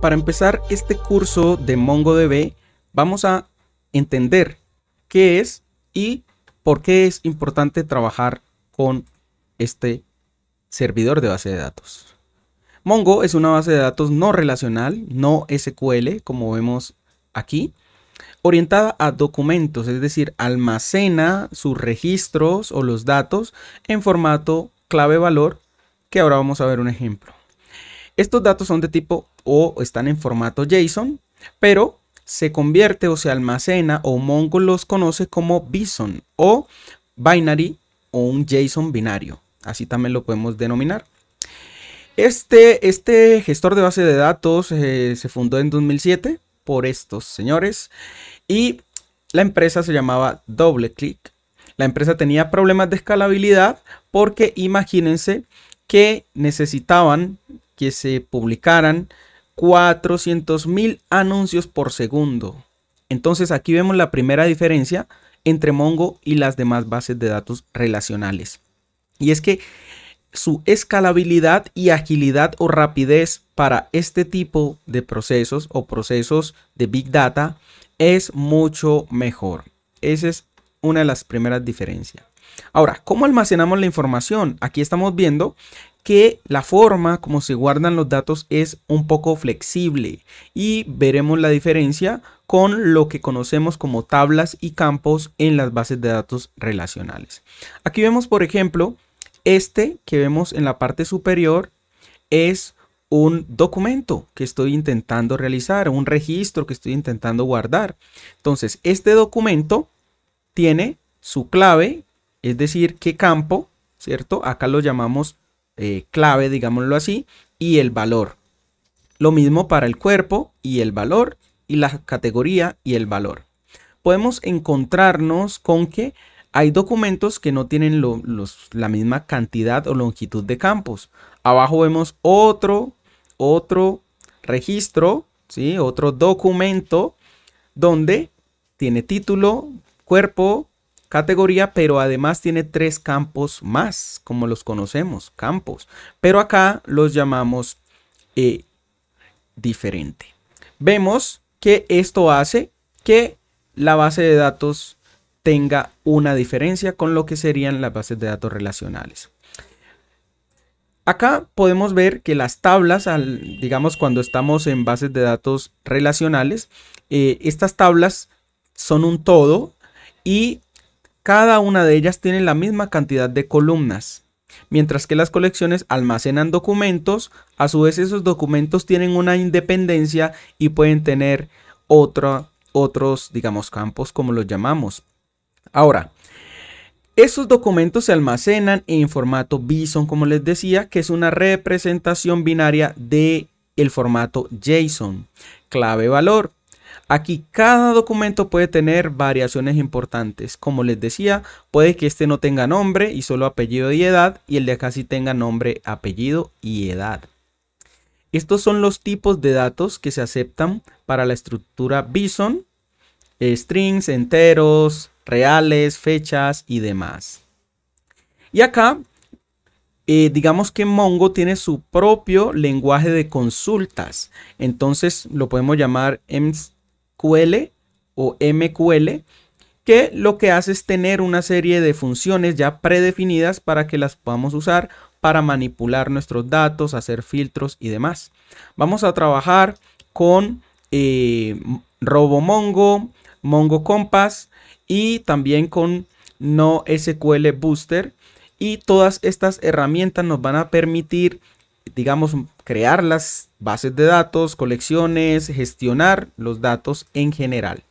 Para empezar este curso de MongoDB, vamos a entender qué es y por qué es importante trabajar con este servidor de base de datos. Mongo es una base de datos no relacional, no SQL, como vemos aquí, orientada a documentos, es decir, almacena sus registros o los datos en formato clave valor, que ahora vamos a ver un ejemplo. Estos datos son de tipo o están en formato JSON, pero se convierte o se almacena o Mongo los conoce como Bison o binary o un JSON binario. Así también lo podemos denominar. Este, este gestor de base de datos eh, se fundó en 2007 por estos señores y la empresa se llamaba DoubleClick. La empresa tenía problemas de escalabilidad porque imagínense que necesitaban que se publicaran 400.000 anuncios por segundo. Entonces aquí vemos la primera diferencia entre Mongo y las demás bases de datos relacionales. Y es que su escalabilidad y agilidad o rapidez para este tipo de procesos o procesos de Big Data es mucho mejor. Esa es una de las primeras diferencias. Ahora, ¿cómo almacenamos la información? Aquí estamos viendo que la forma como se guardan los datos es un poco flexible y veremos la diferencia con lo que conocemos como tablas y campos en las bases de datos relacionales. Aquí vemos, por ejemplo, este que vemos en la parte superior es un documento que estoy intentando realizar, un registro que estoy intentando guardar. Entonces, este documento tiene su clave, es decir, qué campo, ¿cierto? Acá lo llamamos eh, clave, digámoslo así, y el valor. Lo mismo para el cuerpo y el valor, y la categoría y el valor. Podemos encontrarnos con que hay documentos que no tienen la misma cantidad o longitud de campos. Abajo vemos otro, otro registro, ¿sí? otro documento donde tiene título, cuerpo, categoría, pero además tiene tres campos más, como los conocemos, campos. Pero acá los llamamos eh, diferente. Vemos que esto hace que la base de datos tenga una diferencia con lo que serían las bases de datos relacionales. Acá podemos ver que las tablas, al, digamos cuando estamos en bases de datos relacionales, eh, estas tablas son un todo y cada una de ellas tiene la misma cantidad de columnas, mientras que las colecciones almacenan documentos, a su vez esos documentos tienen una independencia y pueden tener otros, digamos, campos como los llamamos. Ahora, esos documentos se almacenan en formato Bison, como les decía, que es una representación binaria de el formato JSON. Clave valor. Aquí cada documento puede tener variaciones importantes. Como les decía, puede que este no tenga nombre y solo apellido y edad y el de acá sí tenga nombre, apellido y edad. Estos son los tipos de datos que se aceptan para la estructura Bison: eh, strings enteros, reales, fechas y demás. Y acá, eh, digamos que Mongo tiene su propio lenguaje de consultas. Entonces lo podemos llamar MST o MQL, que lo que hace es tener una serie de funciones ya predefinidas para que las podamos usar para manipular nuestros datos, hacer filtros y demás. Vamos a trabajar con eh, RoboMongo, Mongo Compass y también con NoSQL Booster. Y todas estas herramientas nos van a permitir, digamos, crear las bases de datos, colecciones, gestionar los datos en general.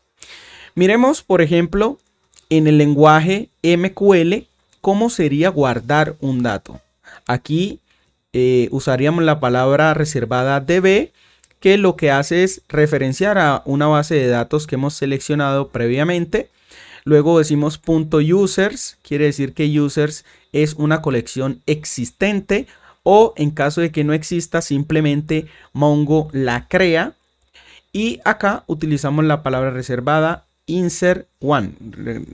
Miremos, por ejemplo, en el lenguaje MQL, cómo sería guardar un dato. Aquí eh, usaríamos la palabra reservada DB, que lo que hace es referenciar a una base de datos que hemos seleccionado previamente. Luego decimos .users, quiere decir que users es una colección existente o en caso de que no exista simplemente Mongo la crea y acá utilizamos la palabra reservada insert one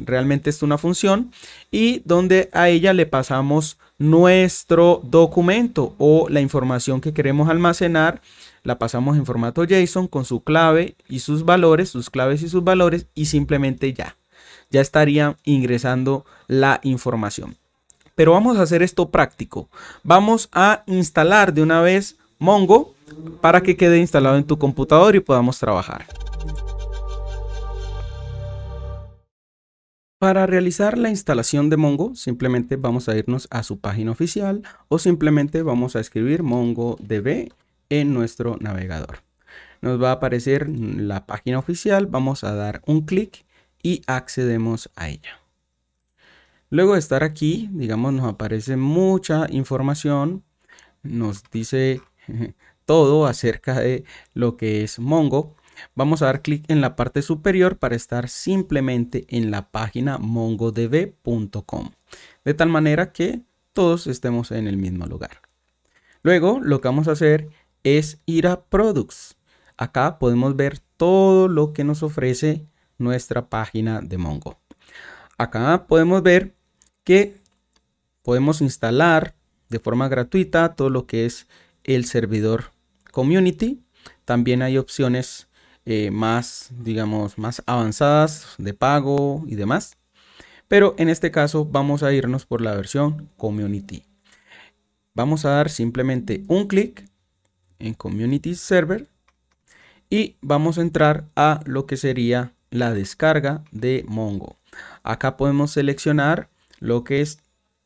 realmente es una función y donde a ella le pasamos nuestro documento o la información que queremos almacenar la pasamos en formato JSON con su clave y sus valores sus claves y sus valores y simplemente ya ya estaría ingresando la información pero vamos a hacer esto práctico. Vamos a instalar de una vez Mongo para que quede instalado en tu computador y podamos trabajar. Para realizar la instalación de Mongo, simplemente vamos a irnos a su página oficial o simplemente vamos a escribir MongoDB en nuestro navegador. Nos va a aparecer la página oficial, vamos a dar un clic y accedemos a ella. Luego de estar aquí, digamos, nos aparece mucha información, nos dice todo acerca de lo que es Mongo. Vamos a dar clic en la parte superior para estar simplemente en la página mongodb.com, de tal manera que todos estemos en el mismo lugar. Luego lo que vamos a hacer es ir a Products. Acá podemos ver todo lo que nos ofrece nuestra página de Mongo. Acá podemos ver que podemos instalar de forma gratuita todo lo que es el servidor community. También hay opciones eh, más, digamos, más avanzadas de pago y demás. Pero en este caso vamos a irnos por la versión community. Vamos a dar simplemente un clic en community server y vamos a entrar a lo que sería la descarga de Mongo. Acá podemos seleccionar lo que es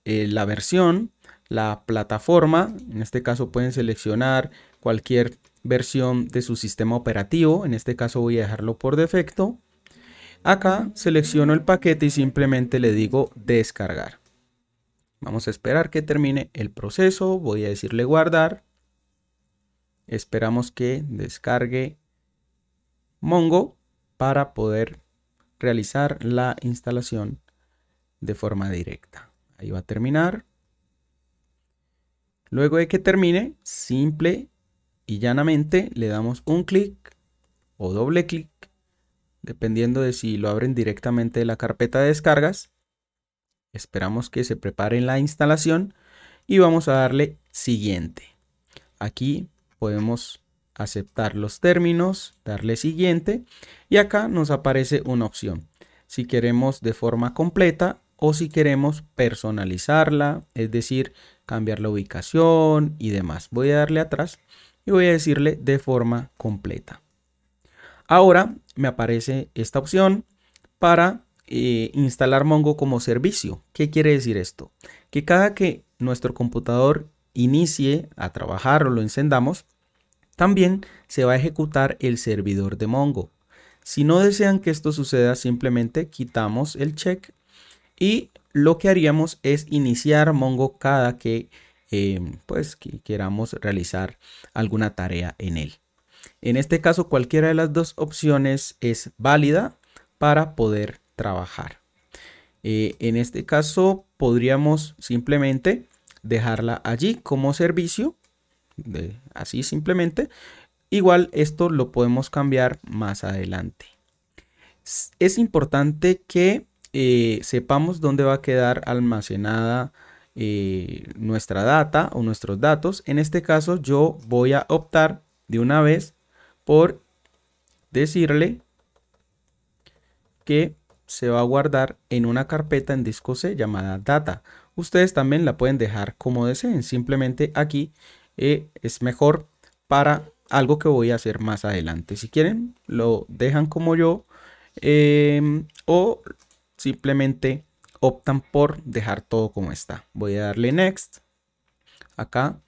eh, la versión, la plataforma, en este caso pueden seleccionar cualquier versión de su sistema operativo, en este caso voy a dejarlo por defecto. Acá selecciono el paquete y simplemente le digo descargar. Vamos a esperar que termine el proceso, voy a decirle guardar. Esperamos que descargue Mongo para poder realizar la instalación de forma directa. Ahí va a terminar. Luego de que termine, simple y llanamente le damos un clic o doble clic, dependiendo de si lo abren directamente de la carpeta de descargas. Esperamos que se prepare la instalación y vamos a darle siguiente. Aquí podemos aceptar los términos, darle siguiente y acá nos aparece una opción. Si queremos de forma completa o si queremos personalizarla, es decir, cambiar la ubicación y demás. Voy a darle atrás y voy a decirle de forma completa. Ahora me aparece esta opción para eh, instalar Mongo como servicio. ¿Qué quiere decir esto? Que cada que nuestro computador inicie a trabajar o lo encendamos, también se va a ejecutar el servidor de Mongo. Si no desean que esto suceda, simplemente quitamos el check y lo que haríamos es iniciar Mongo cada que, eh, pues, que queramos realizar alguna tarea en él. En este caso, cualquiera de las dos opciones es válida para poder trabajar. Eh, en este caso, podríamos simplemente dejarla allí como servicio, así simplemente. Igual esto lo podemos cambiar más adelante. Es importante que eh, sepamos dónde va a quedar almacenada eh, nuestra data o nuestros datos. En este caso yo voy a optar de una vez por decirle que se va a guardar en una carpeta en disco C llamada data. Ustedes también la pueden dejar como deseen. Simplemente aquí eh, es mejor para algo que voy a hacer más adelante. Si quieren lo dejan como yo em, o simplemente optan por dejar todo como está. Voy a darle next. Acá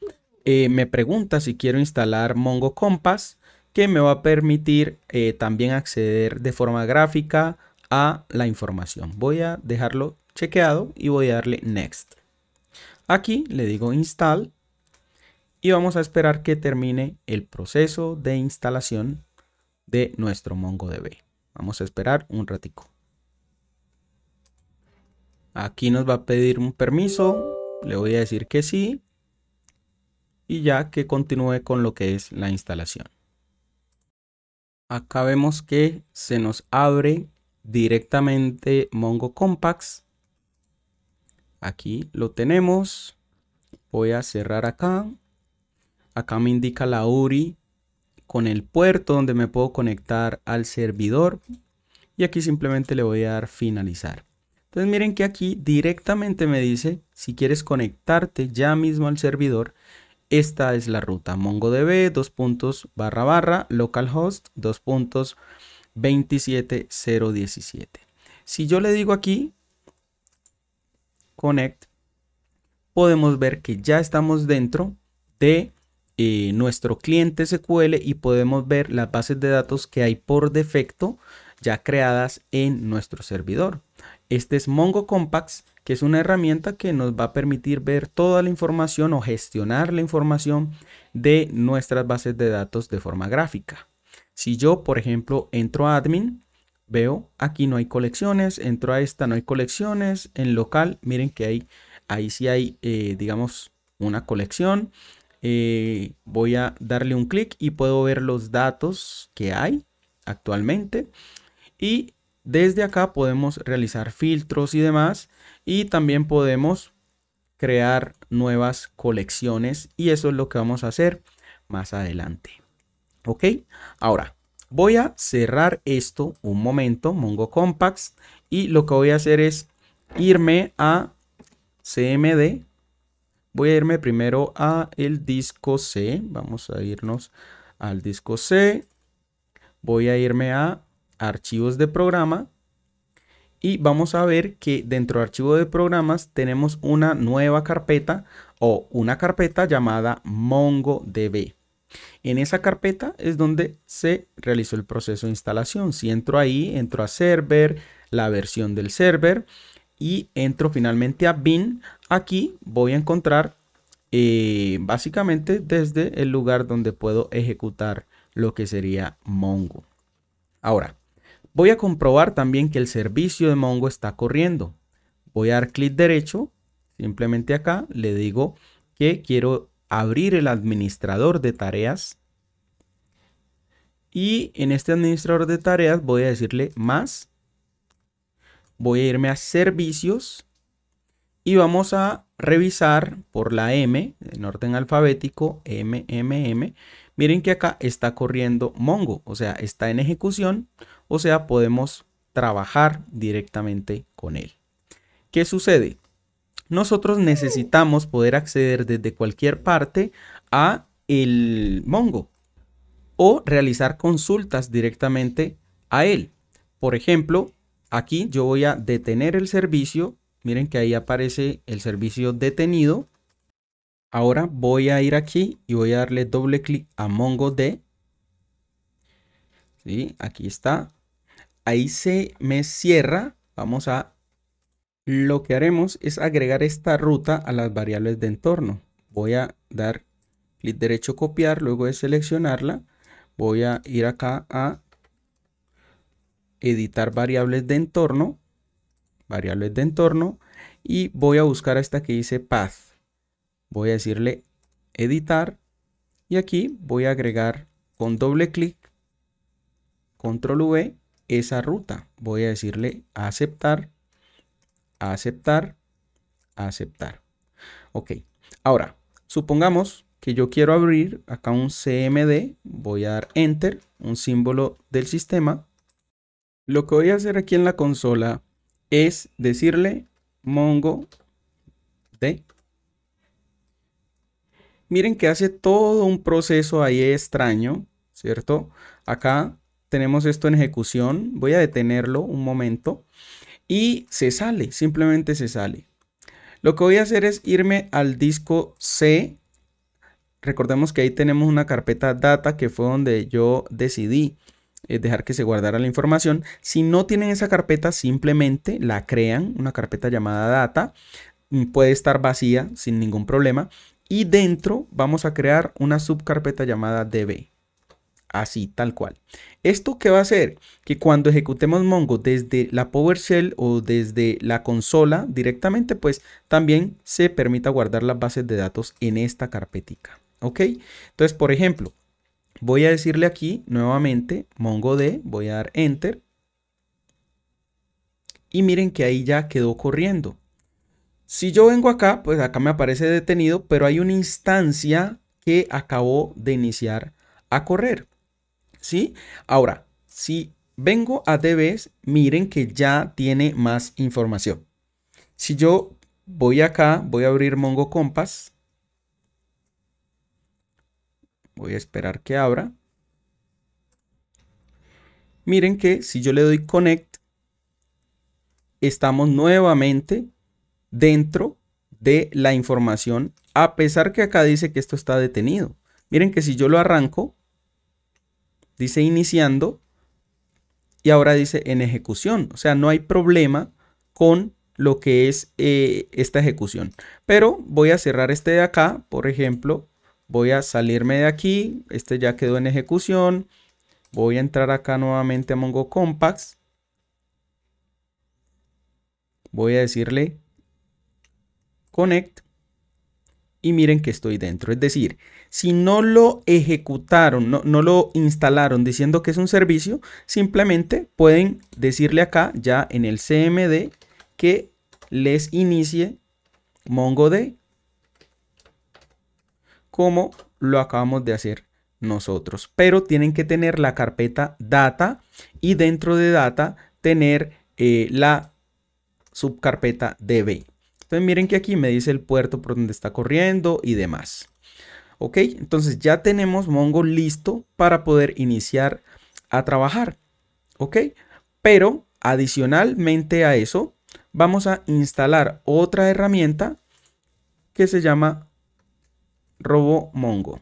eh, me pregunta si quiero instalar Mongo Compass, que me va a permitir eh, también acceder de forma gráfica a la información. Voy a dejarlo chequeado y voy a darle next. Aquí le digo install y vamos a esperar que termine el proceso de instalación de nuestro MongoDB. Vamos a esperar un ratico. Aquí nos va a pedir un permiso, le voy a decir que sí y ya que continúe con lo que es la instalación. Acá vemos que se nos abre directamente Mongo Compacts. Aquí lo tenemos. Voy a cerrar acá. Acá me indica la URI con el puerto donde me puedo conectar al servidor. Y aquí simplemente le voy a dar finalizar. Entonces miren que aquí directamente me dice, si quieres conectarte ya mismo al servidor, esta es la ruta MongoDB, dos puntos, barra, barra, localhost, dos puntos, Si yo le digo aquí, connect, podemos ver que ya estamos dentro de eh, nuestro cliente SQL y podemos ver las bases de datos que hay por defecto ya creadas en nuestro servidor. Este es Mongo Compacts, que es una herramienta que nos va a permitir ver toda la información o gestionar la información de nuestras bases de datos de forma gráfica. Si yo, por ejemplo, entro a admin, veo aquí no hay colecciones, entro a esta no hay colecciones, en local miren que hay, ahí sí hay, eh, digamos, una colección. Eh, voy a darle un clic y puedo ver los datos que hay actualmente y desde acá podemos realizar filtros y demás y también podemos crear nuevas colecciones y eso es lo que vamos a hacer más adelante. Ok, ahora voy a cerrar esto un momento, Mongo Compacts, y lo que voy a hacer es irme a CMD. Voy a irme primero a el disco C. Vamos a irnos al disco C. Voy a irme a archivos de programa y vamos a ver que dentro de archivo de programas tenemos una nueva carpeta o una carpeta llamada MongoDB. En esa carpeta es donde se realizó el proceso de instalación. Si entro ahí, entro a server, la versión del server y entro finalmente a bin, aquí voy a encontrar eh, básicamente desde el lugar donde puedo ejecutar lo que sería Mongo. Ahora, Voy a comprobar también que el servicio de Mongo está corriendo. Voy a dar clic derecho, simplemente acá le digo que quiero abrir el administrador de tareas. Y en este administrador de tareas voy a decirle más. Voy a irme a servicios y vamos a revisar por la M, en orden alfabético, MMM, Miren que acá está corriendo Mongo, o sea, está en ejecución, o sea, podemos trabajar directamente con él. ¿Qué sucede? Nosotros necesitamos poder acceder desde cualquier parte a el Mongo o realizar consultas directamente a él. Por ejemplo, aquí yo voy a detener el servicio. Miren que ahí aparece el servicio detenido Ahora voy a ir aquí y voy a darle doble clic a MongoD. ¿Sí? Aquí está. Ahí se me cierra. Vamos a... Lo que haremos es agregar esta ruta a las variables de entorno. Voy a dar clic derecho copiar, luego de seleccionarla. Voy a ir acá a editar variables de entorno. Variables de entorno. Y voy a buscar esta que dice path voy a decirle editar y aquí voy a agregar con doble clic, control V, esa ruta. Voy a decirle aceptar, aceptar, aceptar. Ok, ahora supongamos que yo quiero abrir acá un CMD, voy a dar enter, un símbolo del sistema. Lo que voy a hacer aquí en la consola es decirle mongo de Miren que hace todo un proceso ahí extraño, ¿cierto? Acá tenemos esto en ejecución. Voy a detenerlo un momento. Y se sale, simplemente se sale. Lo que voy a hacer es irme al disco C. Recordemos que ahí tenemos una carpeta data que fue donde yo decidí eh, dejar que se guardara la información. Si no tienen esa carpeta, simplemente la crean, una carpeta llamada data. Mm, puede estar vacía sin ningún problema y dentro vamos a crear una subcarpeta llamada db. Así, tal cual. ¿Esto que va a hacer? Que cuando ejecutemos Mongo desde la PowerShell o desde la consola directamente, pues también se permita guardar las bases de datos en esta carpetica. ¿Ok? Entonces, por ejemplo, voy a decirle aquí nuevamente MongoD, voy a dar Enter. Y miren que ahí ya quedó corriendo. Si yo vengo acá, pues acá me aparece detenido, pero hay una instancia que acabó de iniciar a correr. ¿Sí? Ahora, si vengo a DBs, miren que ya tiene más información. Si yo voy acá, voy a abrir Mongo Compass. Voy a esperar que abra. Miren que si yo le doy Connect, estamos nuevamente dentro de la información, a pesar que acá dice que esto está detenido. Miren que si yo lo arranco, dice iniciando y ahora dice en ejecución. O sea, no hay problema con lo que es eh, esta ejecución. Pero voy a cerrar este de acá, por ejemplo, voy a salirme de aquí, este ya quedó en ejecución, voy a entrar acá nuevamente a Mongo voy a decirle connect y miren que estoy dentro. Es decir, si no lo ejecutaron, no, lo instalaron diciendo que es un servicio, simplemente pueden decirle acá ya en el CMD que les inicie MongoDB como lo acabamos de hacer nosotros. Pero tienen que tener la carpeta data y dentro de data tener eh, la subcarpeta DB. Entonces miren que aquí me dice el puerto por donde está corriendo y demás. Ok, entonces ya tenemos Mongo listo para poder iniciar a trabajar. Ok, pero adicionalmente a eso vamos a instalar otra herramienta que se llama RoboMongo.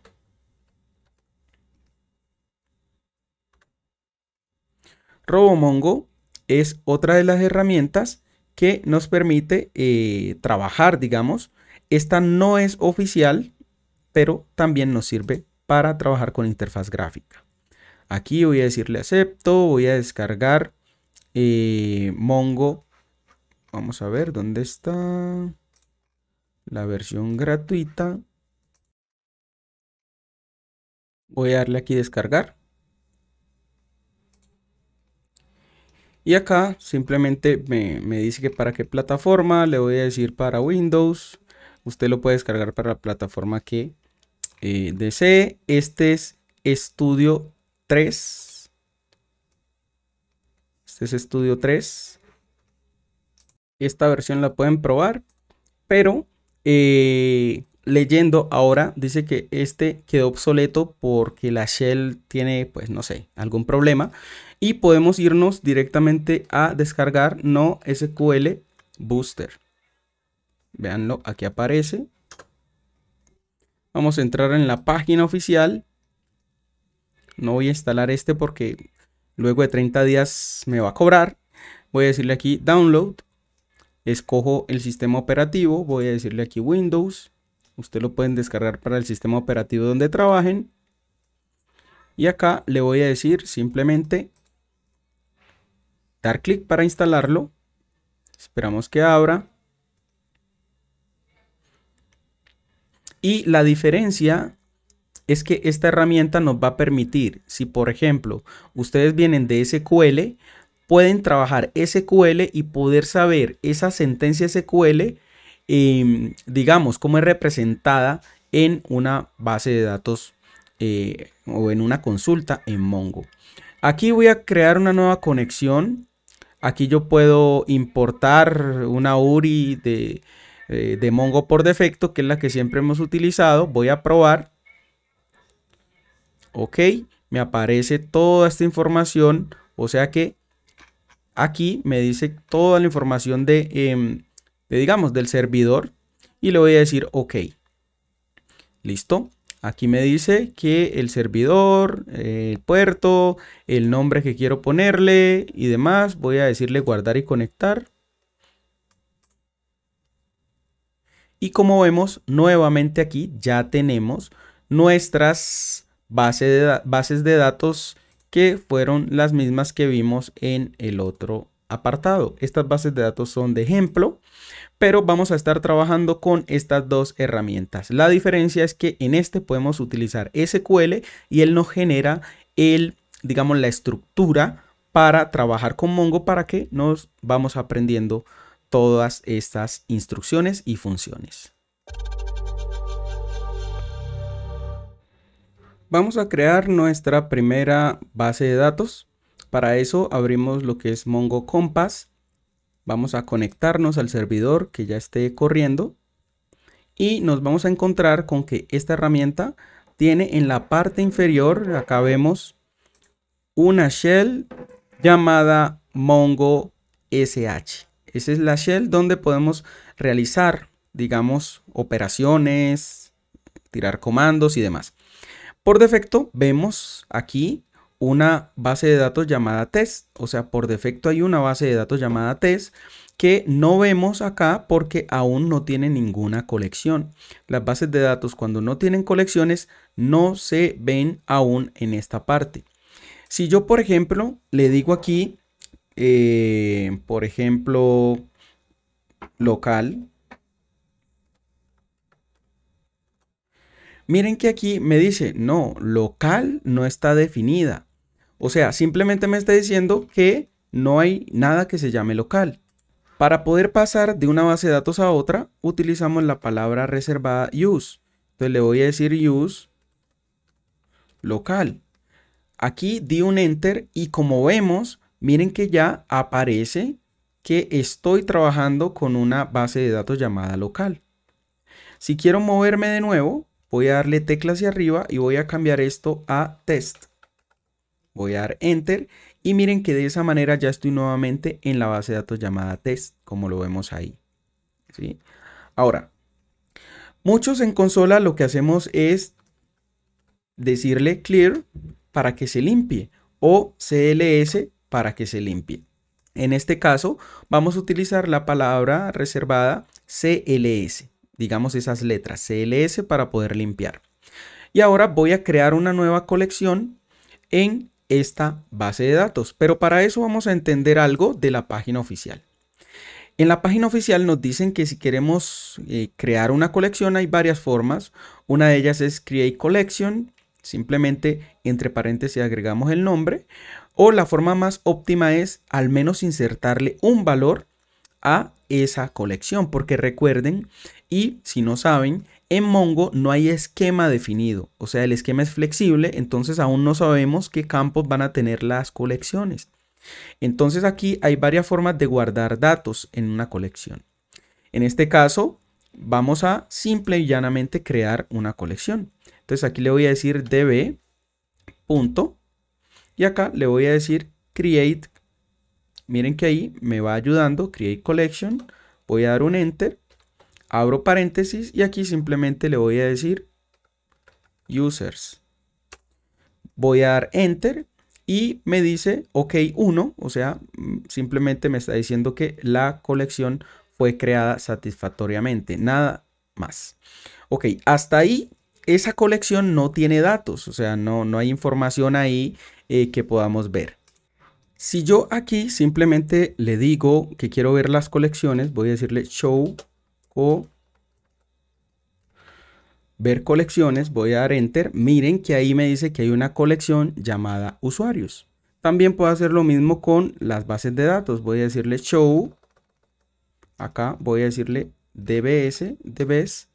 RoboMongo es otra de las herramientas que nos permite eh, trabajar, digamos. Esta no es oficial, pero también nos sirve para trabajar con interfaz gráfica. Aquí voy a decirle acepto, voy a descargar eh, Mongo. Vamos a ver dónde está la versión gratuita. Voy a darle aquí descargar. Y acá simplemente me, dice que para qué plataforma, le voy a decir para Windows. Usted lo puede descargar para la plataforma que eh, desee. Este es Studio 3. Este es Studio 3. Esta versión la pueden probar, pero eh, leyendo ahora dice que este quedó obsoleto porque la shell tiene, pues no sé, algún problema y podemos irnos directamente a descargar no SQL Booster. Veanlo, aquí aparece. Vamos a entrar en la página oficial. No voy a instalar este porque luego de 30 días me va a cobrar. Voy a decirle aquí download. Escojo el sistema operativo. Voy a decirle aquí Windows. Usted lo pueden descargar para el sistema operativo donde trabajen. Y acá le voy a decir simplemente dar clic para instalarlo. Esperamos que abra. Y la diferencia es que esta herramienta nos va a permitir, si por ejemplo ustedes vienen de SQL, pueden trabajar SQL y poder saber esa sentencia SQL, em, digamos, cómo es representada en una base de datos eh, o en una consulta en Mongo. Aquí voy a crear una nueva conexión. Aquí yo puedo importar una URI eh, de, Mongo por defecto, que es la que siempre hemos utilizado. Voy a probar. Ok, me aparece toda esta información. O sea que aquí me dice toda la información de, em, digamos, del servidor. Y le voy a decir ok. Listo. Aquí me dice que el servidor, el puerto, el nombre que quiero ponerle y demás. Voy a decirle guardar y conectar. Y como vemos, nuevamente aquí ya tenemos nuestras de bases de datos que fueron las mismas que vimos en el otro apartado. Estas bases de datos son de ejemplo, pero vamos a estar trabajando con estas dos herramientas. La diferencia es que en este podemos utilizar SQL y él nos genera el, digamos, la estructura para trabajar con Mongo para que nos vamos aprendiendo todas estas instrucciones y funciones. Vamos a crear nuestra primera base de datos para eso abrimos lo que es Mongo Compass. Vamos a conectarnos al servidor que ya esté corriendo. Y nos vamos a encontrar con que esta herramienta tiene en la parte inferior, acá vemos, una shell llamada Mongo SH. Esa es la shell donde podemos realizar, digamos, operaciones, tirar comandos y demás. Por defecto, vemos aquí una base de datos llamada test. O sea, por defecto hay una base de datos llamada test que no vemos acá porque aún no tiene ninguna colección. Las bases de datos cuando no tienen colecciones no se ven aún en esta parte. Si yo, por ejemplo, le digo aquí, eh, por ejemplo, local. Miren que aquí me dice, no, local no está definida. O sea, simplemente me está diciendo que no hay nada que se llame local. Para poder pasar de una base de datos a otra, utilizamos la palabra reservada use. Entonces le voy a decir use local. Aquí di un enter y como vemos, miren que ya aparece que estoy trabajando con una base de datos llamada local. Si quiero moverme de nuevo, voy a darle tecla hacia arriba y voy a cambiar esto a test voy a dar enter y miren que de esa manera ya estoy nuevamente en la base de datos llamada test, como lo vemos ahí. ¿sí? Ahora, muchos en consola lo que hacemos es decirle clear para que se limpie o CLS para que se limpie. En este caso, vamos a utilizar la palabra reservada CLS, digamos esas letras CLS para poder limpiar. Y ahora voy a crear una nueva colección en esta base de datos. Pero para eso vamos a entender algo de la página oficial. En la página oficial nos dicen que si queremos eh, crear una colección hay varias formas. Una de ellas es Create Collection, simplemente entre paréntesis agregamos el nombre. O la forma más óptima es al menos insertarle un valor a esa colección, porque recuerden, y si no saben, en Mongo no hay esquema definido, o sea, el esquema es flexible, entonces aún no sabemos qué campos van a tener las colecciones. Entonces aquí hay varias formas de guardar datos en una colección. En este caso, vamos a simple y llanamente crear una colección. Entonces aquí le voy a decir db. y acá le voy a decir create. Miren que ahí me va ayudando create collection. Voy a dar un enter Abro paréntesis y aquí simplemente le voy a decir users. Voy a dar enter y me dice OK 1, o sea, mm, simplemente me está diciendo que la colección fue creada satisfactoriamente, nada más. Ok, hasta ahí esa colección no tiene datos, o sea, no, no hay información ahí eh, que podamos ver. Si yo aquí simplemente le digo que quiero ver las colecciones, voy a decirle show o ver colecciones, voy a dar enter, miren que ahí me dice que hay una colección llamada usuarios. También puedo hacer lo mismo con las bases de datos, voy a decirle show, acá voy a decirle dbs, dbs,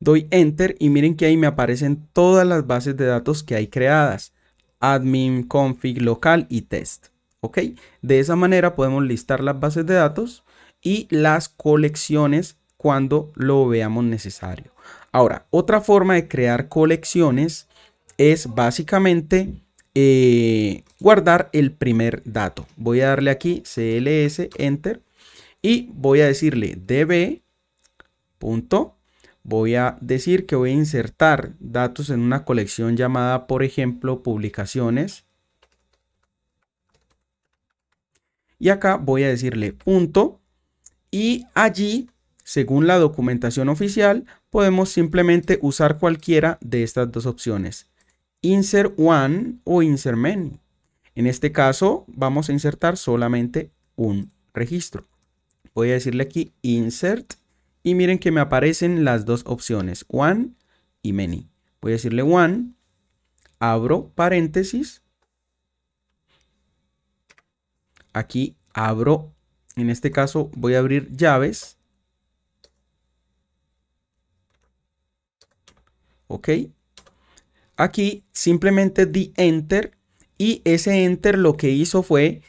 doy enter y miren que ahí me aparecen todas las bases de datos que hay creadas, admin, config, local y test. ¿Ok? De esa manera podemos listar las bases de datos y las colecciones cuando lo veamos necesario. Ahora, otra forma de crear colecciones es básicamente eh, guardar el primer dato. Voy a darle aquí CLS, Enter, y voy a decirle db. Punto. Voy a decir que voy a insertar datos en una colección llamada, por ejemplo, publicaciones. y acá voy a decirle punto y allí, según la documentación oficial, podemos simplemente usar cualquiera de estas dos opciones, insert one o insert many. En este caso vamos a insertar solamente un registro. Voy a decirle aquí insert y miren que me aparecen las dos opciones, one y many. Voy a decirle one, abro paréntesis aquí abro, en este caso voy a abrir llaves. Ok. Aquí simplemente di enter y ese enter lo que hizo fue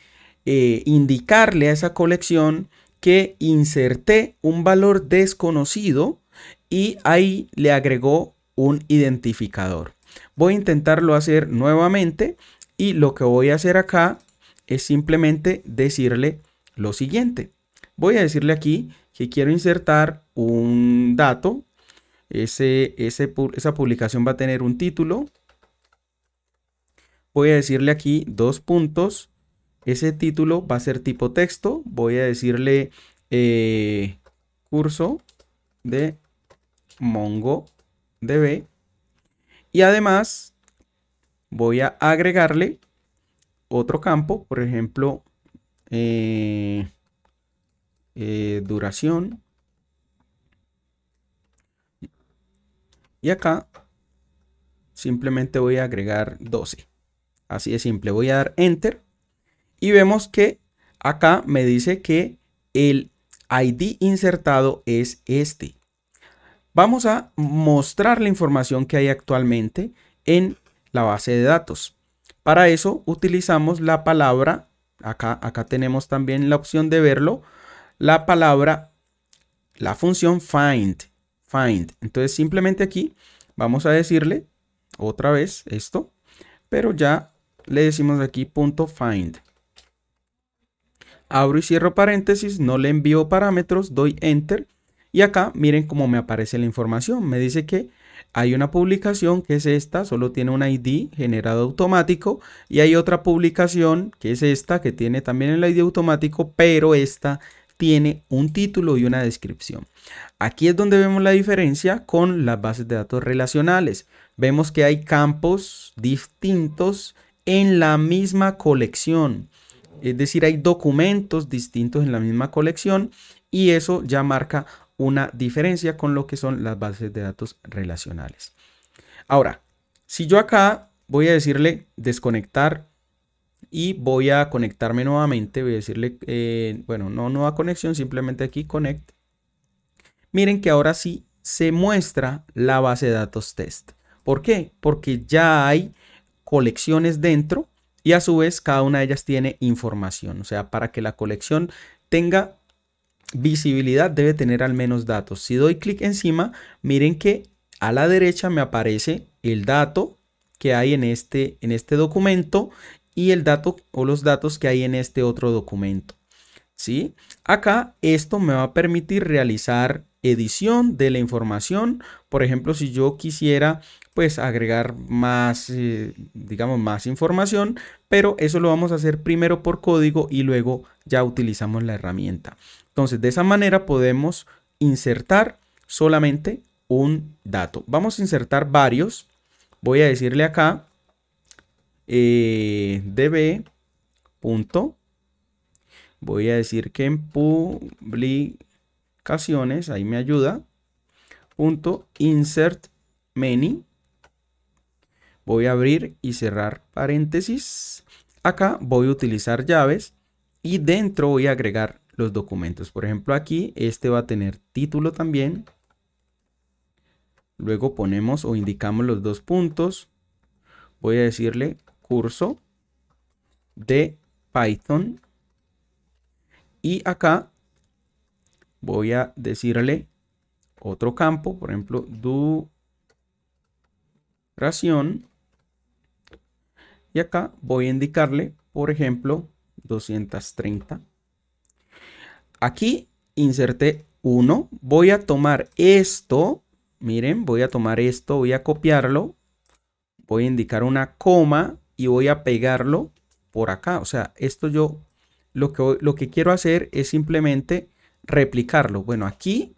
eh, indicarle a esa colección que inserté un valor desconocido y ahí le agregó un identificador. Voy a intentarlo hacer nuevamente y lo que voy a hacer acá es simplemente decirle lo siguiente. Voy a decirle aquí que quiero insertar un dato. Ese, esa publicación va a tener un título. Voy a decirle aquí dos puntos. Ese título va a ser tipo texto. Voy a decirle eh, curso de MongoDB. Y además voy a agregarle otro campo, por ejemplo, eh, eh, duración. Y acá simplemente voy a agregar 12. Así de simple, voy a dar enter y vemos que acá me dice que el ID insertado es este. Vamos a mostrar la información que hay actualmente en la base de datos. Para eso utilizamos la palabra, acá, acá tenemos también la opción de verlo, la palabra, la función find, find. Entonces simplemente aquí vamos a decirle otra vez esto, pero ya le decimos aquí punto find. Abro y cierro paréntesis, no le envío parámetros, doy enter y acá miren cómo me aparece la información. Me dice que hay una publicación que es esta, solo tiene un ID generado automático y hay otra publicación que es esta que tiene también el ID automático, pero esta tiene un título y una descripción. Aquí es donde vemos la diferencia con las bases de datos relacionales. Vemos que hay campos distintos en la misma colección. Es decir, hay documentos distintos en la misma colección y eso ya marca una diferencia con lo que son las bases de datos relacionales. Ahora, si yo acá voy a decirle desconectar y voy a conectarme nuevamente, voy a decirle, eh, bueno, no nueva conexión, simplemente aquí connect. Miren que ahora sí se muestra la base de datos test. ¿Por qué? Porque ya hay colecciones dentro y a su vez cada una de ellas tiene información. O sea, para que la colección tenga visibilidad debe tener al menos datos. Si doy clic encima, miren que a la derecha me aparece el dato que hay en este, en este documento y el dato o los datos que hay en este otro documento. ¿sí? Acá esto me va a permitir realizar edición de la información. Por ejemplo, si yo quisiera pues agregar más, eh, digamos, más información, pero eso lo vamos a hacer primero por código y luego ya utilizamos la herramienta. Entonces, de esa manera podemos insertar solamente un dato. Vamos a insertar varios. Voy a decirle acá eh, db. Punto. Voy a decir que en publicaciones, ahí me ayuda, punto insert many. Voy a abrir y cerrar paréntesis. Acá voy a utilizar llaves y dentro voy a agregar los documentos. Por ejemplo, aquí este va a tener título también. Luego ponemos o indicamos los dos puntos. Voy a decirle curso de Python. Y acá voy a decirle otro campo, por ejemplo, duración. Y acá voy a indicarle, por ejemplo, 230. Aquí inserté uno Voy a tomar esto. Miren, voy a tomar esto, voy a copiarlo. Voy a indicar una coma y voy a pegarlo por acá. O sea, esto yo lo que, lo que quiero hacer es simplemente replicarlo. Bueno, aquí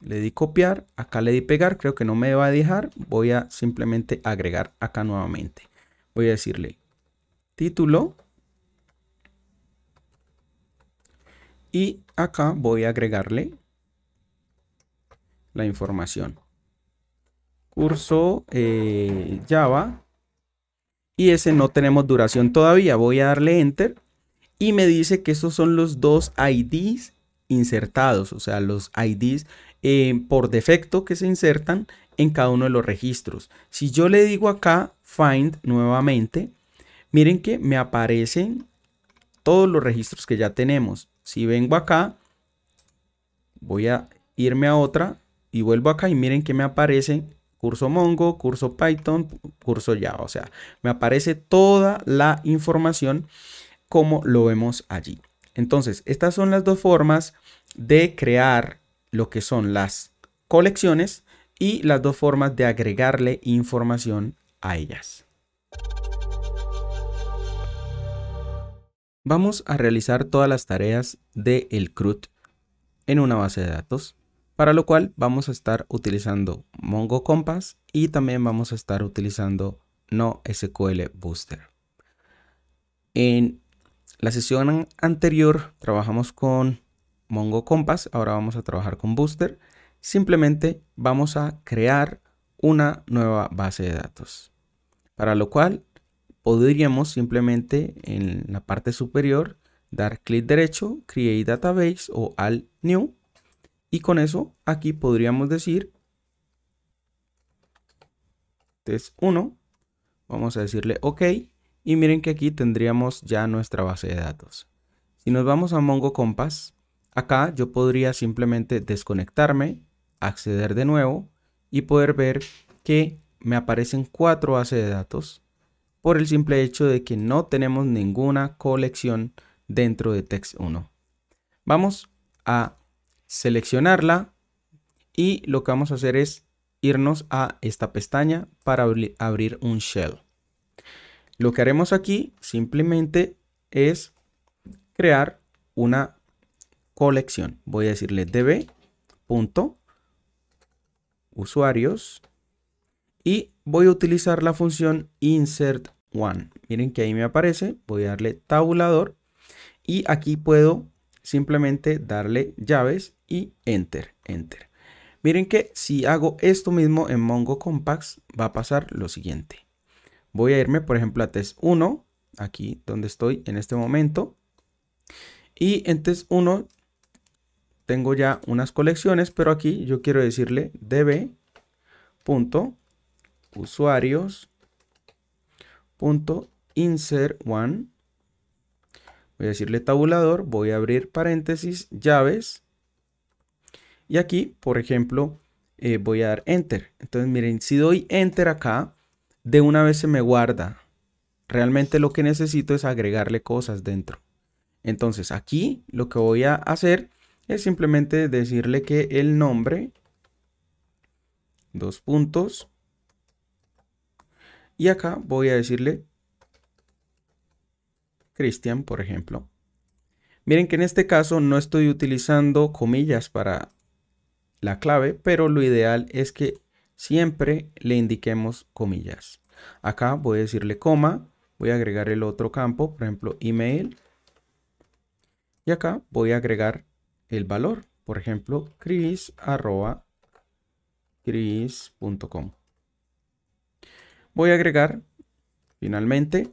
le di copiar, acá le di pegar, creo que no me va a dejar, voy a simplemente agregar acá nuevamente. Voy a decirle título, y acá voy a agregarle la información. Curso eh, Java y ese no tenemos duración todavía. Voy a darle Enter y me dice que estos son los dos IDs insertados, o sea, los IDs eh, por defecto que se insertan en cada uno de los registros. Si yo le digo acá find nuevamente, miren que me aparecen todos los registros que ya tenemos. Si vengo acá, voy a irme a otra y vuelvo acá y miren que me aparece curso Mongo, curso Python, curso Java. O sea, me aparece toda la información como lo vemos allí. Entonces, estas son las dos formas de crear lo que son las colecciones y las dos formas de agregarle información a ellas. Vamos a realizar todas las tareas de el CRUD en una base de datos, para lo cual vamos a estar utilizando Mongo Compass y también vamos a estar utilizando NoSQL Booster. En la sesión anterior trabajamos con Mongo Compass, ahora vamos a trabajar con Booster. Simplemente vamos a crear una nueva base de datos, para lo cual podríamos simplemente en la parte superior dar clic derecho, Create Database o Alt New y con eso aquí podríamos decir test 1, vamos a decirle OK y miren que aquí tendríamos ya nuestra base de datos. Si nos vamos a Mongo Compass, acá yo podría simplemente desconectarme, acceder de nuevo y poder ver que me aparecen cuatro bases de datos por el simple hecho de que no tenemos ninguna colección dentro de text1. Vamos a seleccionarla y lo que vamos a hacer es irnos a esta pestaña para abrir un shell. Lo que haremos aquí simplemente es crear una colección. Voy a decirle db usuarios y voy a utilizar la función insert Miren que ahí me aparece, voy a darle tabulador y aquí puedo simplemente darle llaves y enter, enter. Miren que si hago esto mismo en Mongo Compacts va a pasar lo siguiente. Voy a irme por ejemplo a test 1, aquí donde estoy en este momento. Y en test 1 tengo ya unas colecciones, pero aquí yo quiero decirle usuarios punto insert one voy a decirle tabulador voy a abrir paréntesis llaves y aquí por ejemplo eh, voy a dar enter entonces miren si doy enter acá de una vez se me guarda realmente lo que necesito es agregarle cosas dentro entonces aquí lo que voy a hacer es simplemente decirle que el nombre dos puntos y acá voy a decirle Cristian, por ejemplo. Miren que en este caso no estoy utilizando comillas para la clave, pero lo ideal es que siempre le indiquemos comillas. Acá voy a decirle coma, voy a agregar el otro campo, por ejemplo, email. Y acá voy a agregar el valor, por ejemplo, chris.com. Voy a agregar finalmente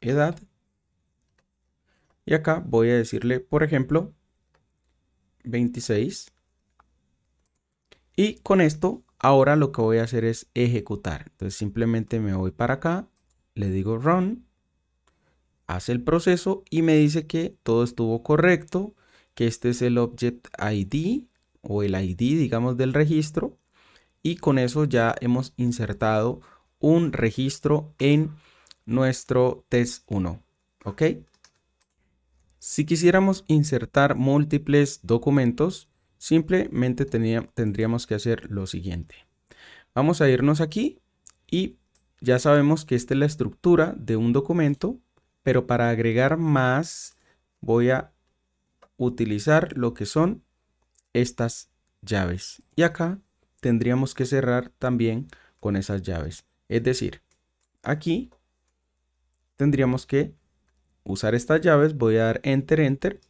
edad y acá voy a decirle, por ejemplo, 26. Y con esto, ahora lo que voy a hacer es ejecutar. Entonces simplemente me voy para acá, le digo run, hace el proceso y me dice que todo estuvo correcto, que este es el object ID o el ID, digamos, del registro y con eso ya hemos insertado un registro en nuestro test 1. ¿Ok? Si quisiéramos insertar múltiples documentos, simplemente tendríamos que hacer lo siguiente. Vamos a irnos aquí y ya sabemos que esta es la estructura de un documento, pero para agregar más voy a utilizar lo que son estas llaves. Y acá tendríamos que cerrar también con esas llaves. Es decir, aquí tendríamos que usar estas llaves. Voy a dar Enter, Enter.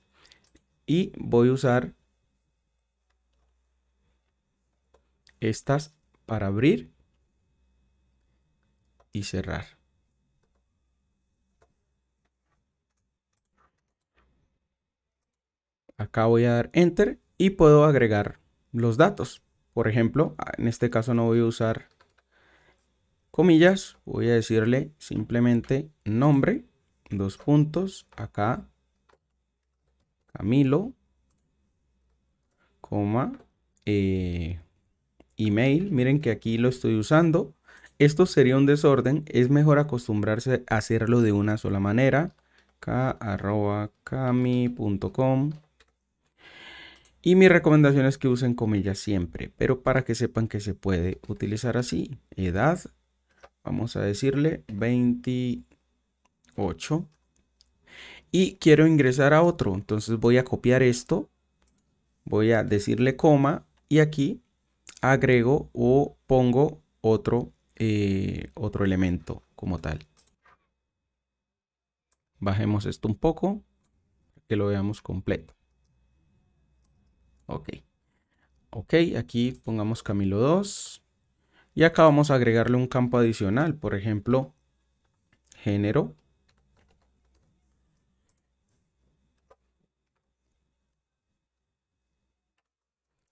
Y voy a usar estas para abrir y cerrar. Acá voy a dar Enter y puedo agregar los datos. Por ejemplo, en este caso no voy a usar comillas, voy a decirle simplemente nombre, dos puntos, acá, Camilo, coma, eh, email, miren que aquí lo estoy usando, esto sería un desorden, es mejor acostumbrarse a hacerlo de una sola manera, k y mi recomendación es que usen comillas siempre, pero para que sepan que se puede utilizar así. Edad, vamos a decirle 28. Y quiero ingresar a otro, entonces voy a copiar esto. Voy a decirle coma y aquí agrego o pongo otro, eh, otro elemento como tal. Bajemos esto un poco, que lo veamos completo. Ok. Ok, aquí pongamos Camilo 2. Y acá vamos a agregarle un campo adicional, por ejemplo, género.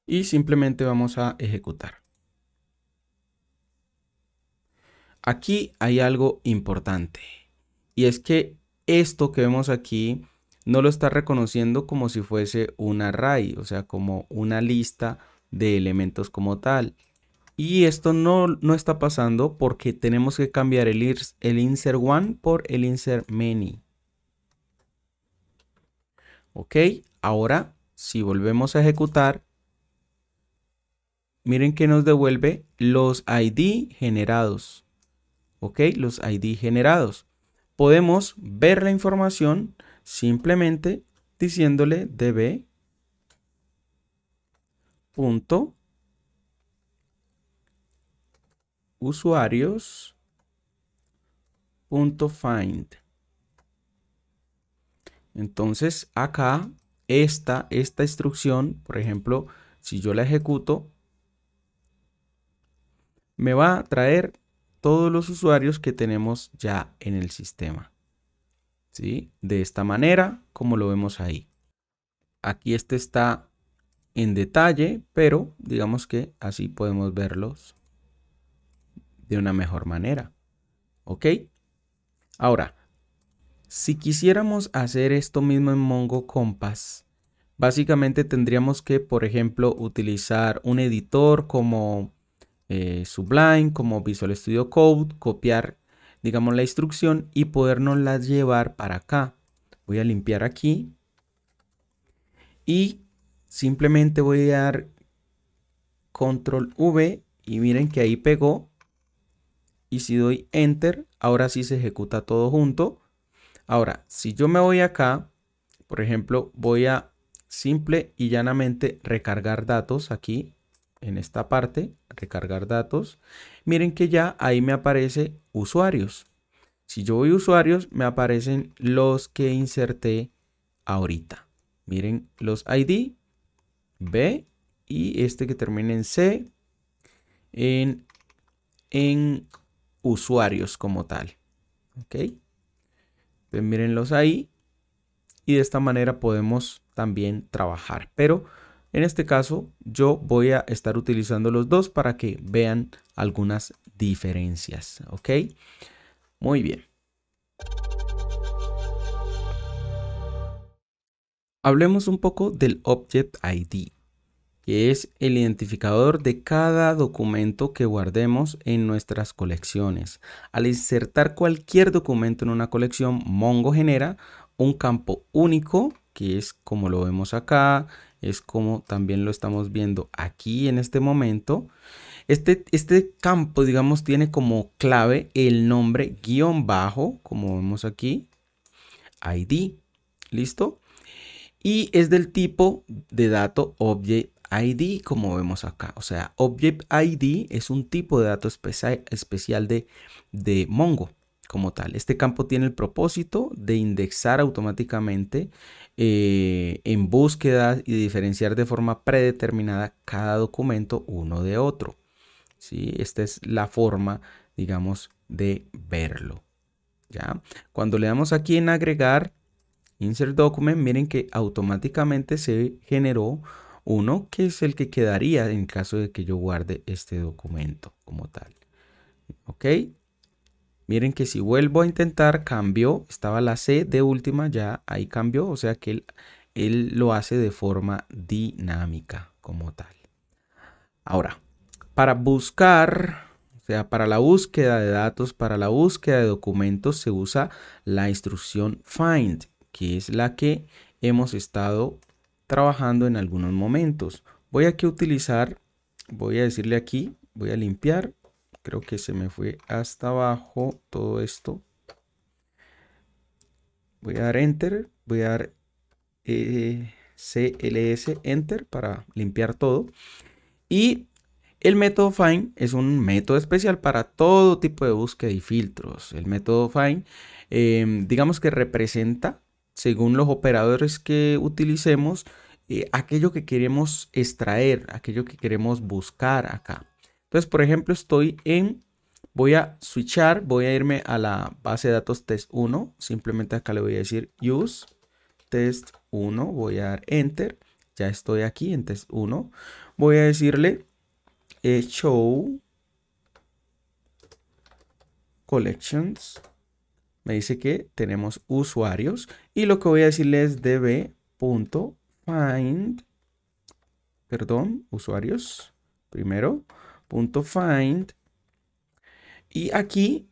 Y simplemente vamos a ejecutar. Aquí hay algo importante. Y es que esto que vemos aquí no lo está reconociendo como si fuese un array, o sea, como una lista de elementos como tal. Y esto no, no está pasando porque tenemos que cambiar el, el insert one por el insert many. Ok, ahora si volvemos a ejecutar, miren que nos devuelve los ID generados. Ok, los ID generados. Podemos ver la información Simplemente diciéndole db punto usuarios punto find entonces acá esta esta instrucción por ejemplo si yo la ejecuto me va a traer todos los usuarios que tenemos ya en el sistema de esta manera, como lo vemos ahí. Aquí este está en detalle, pero digamos que así podemos verlos de una mejor manera. ¿Ok? Ahora, si quisiéramos hacer esto mismo en Mongo Compass, básicamente tendríamos que, por ejemplo, utilizar un editor como eh, Sublime, como Visual Studio Code, copiar digamos, la instrucción y podernos las llevar para acá. Voy a limpiar aquí y simplemente voy a dar control V y miren que ahí pegó y si doy enter ahora sí se ejecuta todo junto ahora si yo me voy acá por ejemplo voy a simple y llanamente recargar datos aquí en esta parte recargar datos miren que ya ahí me aparece usuarios. Si yo voy a usuarios, me aparecen los que inserté ahorita. Miren los ID, B y este que termina en C, en, en usuarios como tal. ¿Ok? Entonces pues los ahí y de esta manera podemos también trabajar. Pero en este caso, yo voy a estar utilizando los dos para que vean algunas diferencias, ¿ok? Muy bien. Hablemos un poco del Object ID, que es el identificador de cada documento que guardemos en nuestras colecciones. Al insertar cualquier documento en una colección, Mongo genera un campo único, que es como lo vemos acá, es como también lo estamos viendo aquí en este momento. Este, este campo, digamos, tiene como clave el nombre guión bajo, como vemos aquí, ID, ¿listo? Y es del tipo de dato Object ID, como vemos acá. O sea, Object ID es un tipo de dato especial de, de Mongo, como tal. Este campo tiene el propósito de indexar automáticamente eh, en búsqueda y diferenciar de forma predeterminada cada documento uno de otro. ¿sí? Esta es la forma, digamos, de verlo. ¿ya? Cuando le damos aquí en agregar, insert document, miren que automáticamente se generó uno que es el que quedaría en caso de que yo guarde este documento como tal. ¿Ok? Miren que si vuelvo a intentar, cambió, estaba la C de última, ya ahí cambió, o sea que él, él lo hace de forma dinámica como tal. Ahora, para buscar, o sea, para la búsqueda de datos, para la búsqueda de documentos, se usa la instrucción find, que es la que hemos estado trabajando en algunos momentos. Voy aquí a utilizar, voy a decirle aquí, voy a limpiar creo que se me fue hasta abajo todo esto. Voy a dar enter, voy a dar eh, CLS enter para limpiar todo. Y el método find es un método especial para todo tipo de búsqueda y filtros. El método find, em, digamos que representa, según los operadores que utilicemos, eh, aquello que queremos extraer, aquello que queremos buscar acá. Entonces, por ejemplo, estoy en, voy a switchar, voy a irme a la base de datos test 1. Simplemente acá le voy a decir use test 1, voy a dar enter. Ya estoy aquí en test 1. Voy a decirle eh, show collections. Me dice que tenemos usuarios y lo que voy a decirle es db.find, perdón, usuarios primero .find y aquí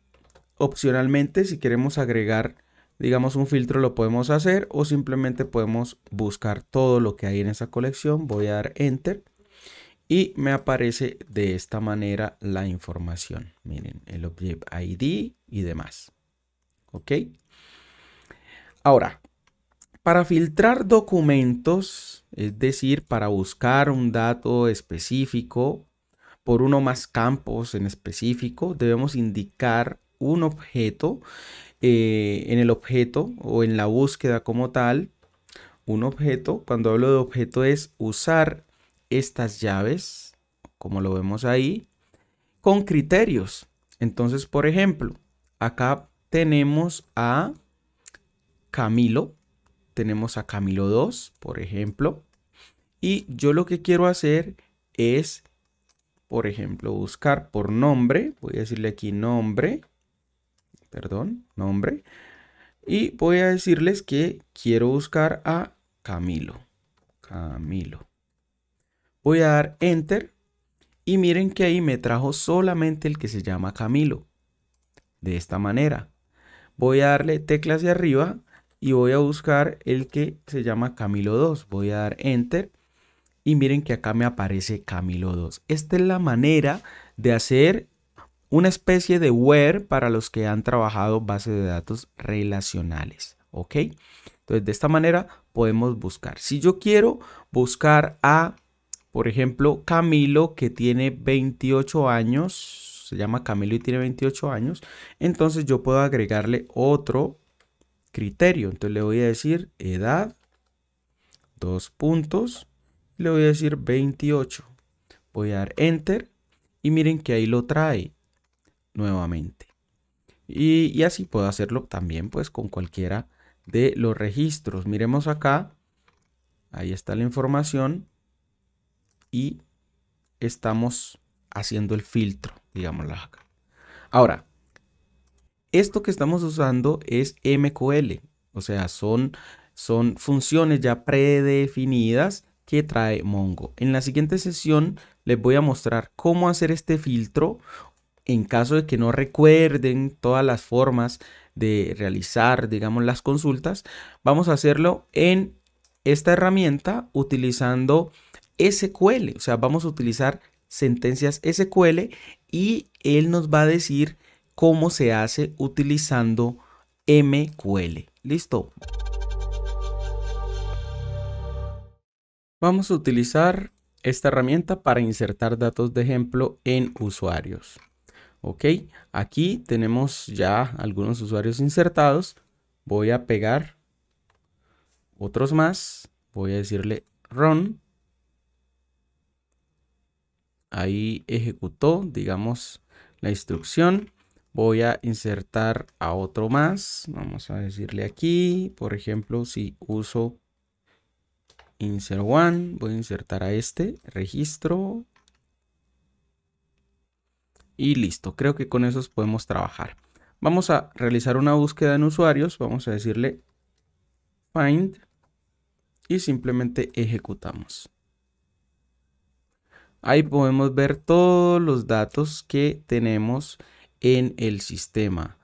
opcionalmente si queremos agregar digamos un filtro lo podemos hacer o simplemente podemos buscar todo lo que hay en esa colección voy a dar enter y me aparece de esta manera la información miren el object id y demás ok ahora para filtrar documentos es decir para buscar un dato específico por uno más campos en específico, debemos indicar un objeto eh, en el objeto o en la búsqueda como tal. Un objeto, cuando hablo de objeto es usar estas llaves, como lo vemos ahí, con criterios. Entonces, por ejemplo, acá tenemos a Camilo, tenemos a Camilo 2, por ejemplo, y yo lo que quiero hacer es por ejemplo, buscar por nombre. Voy a decirle aquí nombre. Perdón, nombre. Y voy a decirles que quiero buscar a Camilo. Camilo. Voy a dar Enter. Y miren que ahí me trajo solamente el que se llama Camilo. De esta manera. Voy a darle tecla hacia arriba y voy a buscar el que se llama Camilo 2. Voy a dar Enter y miren que acá me aparece Camilo 2. Esta es la manera de hacer una especie de where para los que han trabajado bases de datos relacionales. ¿Ok? Entonces, de esta manera podemos buscar. Si yo quiero buscar a, por ejemplo, Camilo, que tiene 28 años, se llama Camilo y tiene 28 años, entonces yo puedo agregarle otro criterio. Entonces le voy a decir edad, dos puntos, le voy a decir 28. Voy a dar enter y miren que ahí lo trae nuevamente. Y, así puedo hacerlo también pues con cualquiera de los registros. Miremos acá, ahí está la información y estamos haciendo el filtro, digámoslo acá. Ahora, esto que estamos usando es MQL, o sea, son, son funciones ya predefinidas que trae Mongo. En la siguiente sesión les voy a mostrar cómo hacer este filtro en caso de que no recuerden todas las formas de realizar, digamos, las consultas. Vamos a hacerlo en esta herramienta utilizando SQL, o sea, vamos a utilizar sentencias SQL y él nos va a decir cómo se hace utilizando MQL. Listo. Vamos a utilizar esta herramienta para insertar datos de ejemplo en usuarios. Ok, aquí tenemos ya algunos usuarios insertados. Voy a pegar otros más. Voy a decirle run. Ahí ejecutó, digamos, la instrucción. Voy a insertar a otro más. Vamos a decirle aquí, por ejemplo, si uso insert one, voy a insertar a este, registro. Y listo, creo que con esos podemos trabajar. Vamos a realizar una búsqueda en usuarios, vamos a decirle find y simplemente ejecutamos. Ahí podemos ver todos los datos que tenemos en el sistema.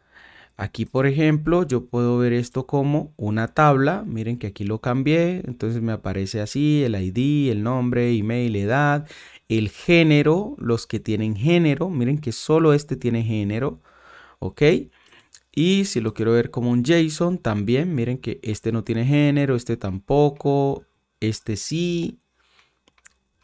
Aquí, por ejemplo, yo puedo ver esto como una tabla. Miren que aquí lo cambié. Entonces me aparece así el ID, el nombre, email, edad, el género, los que tienen género. Miren que solo este tiene género. ¿Ok? Y si lo quiero ver como un JSON, también miren que este no tiene género, este tampoco, este sí.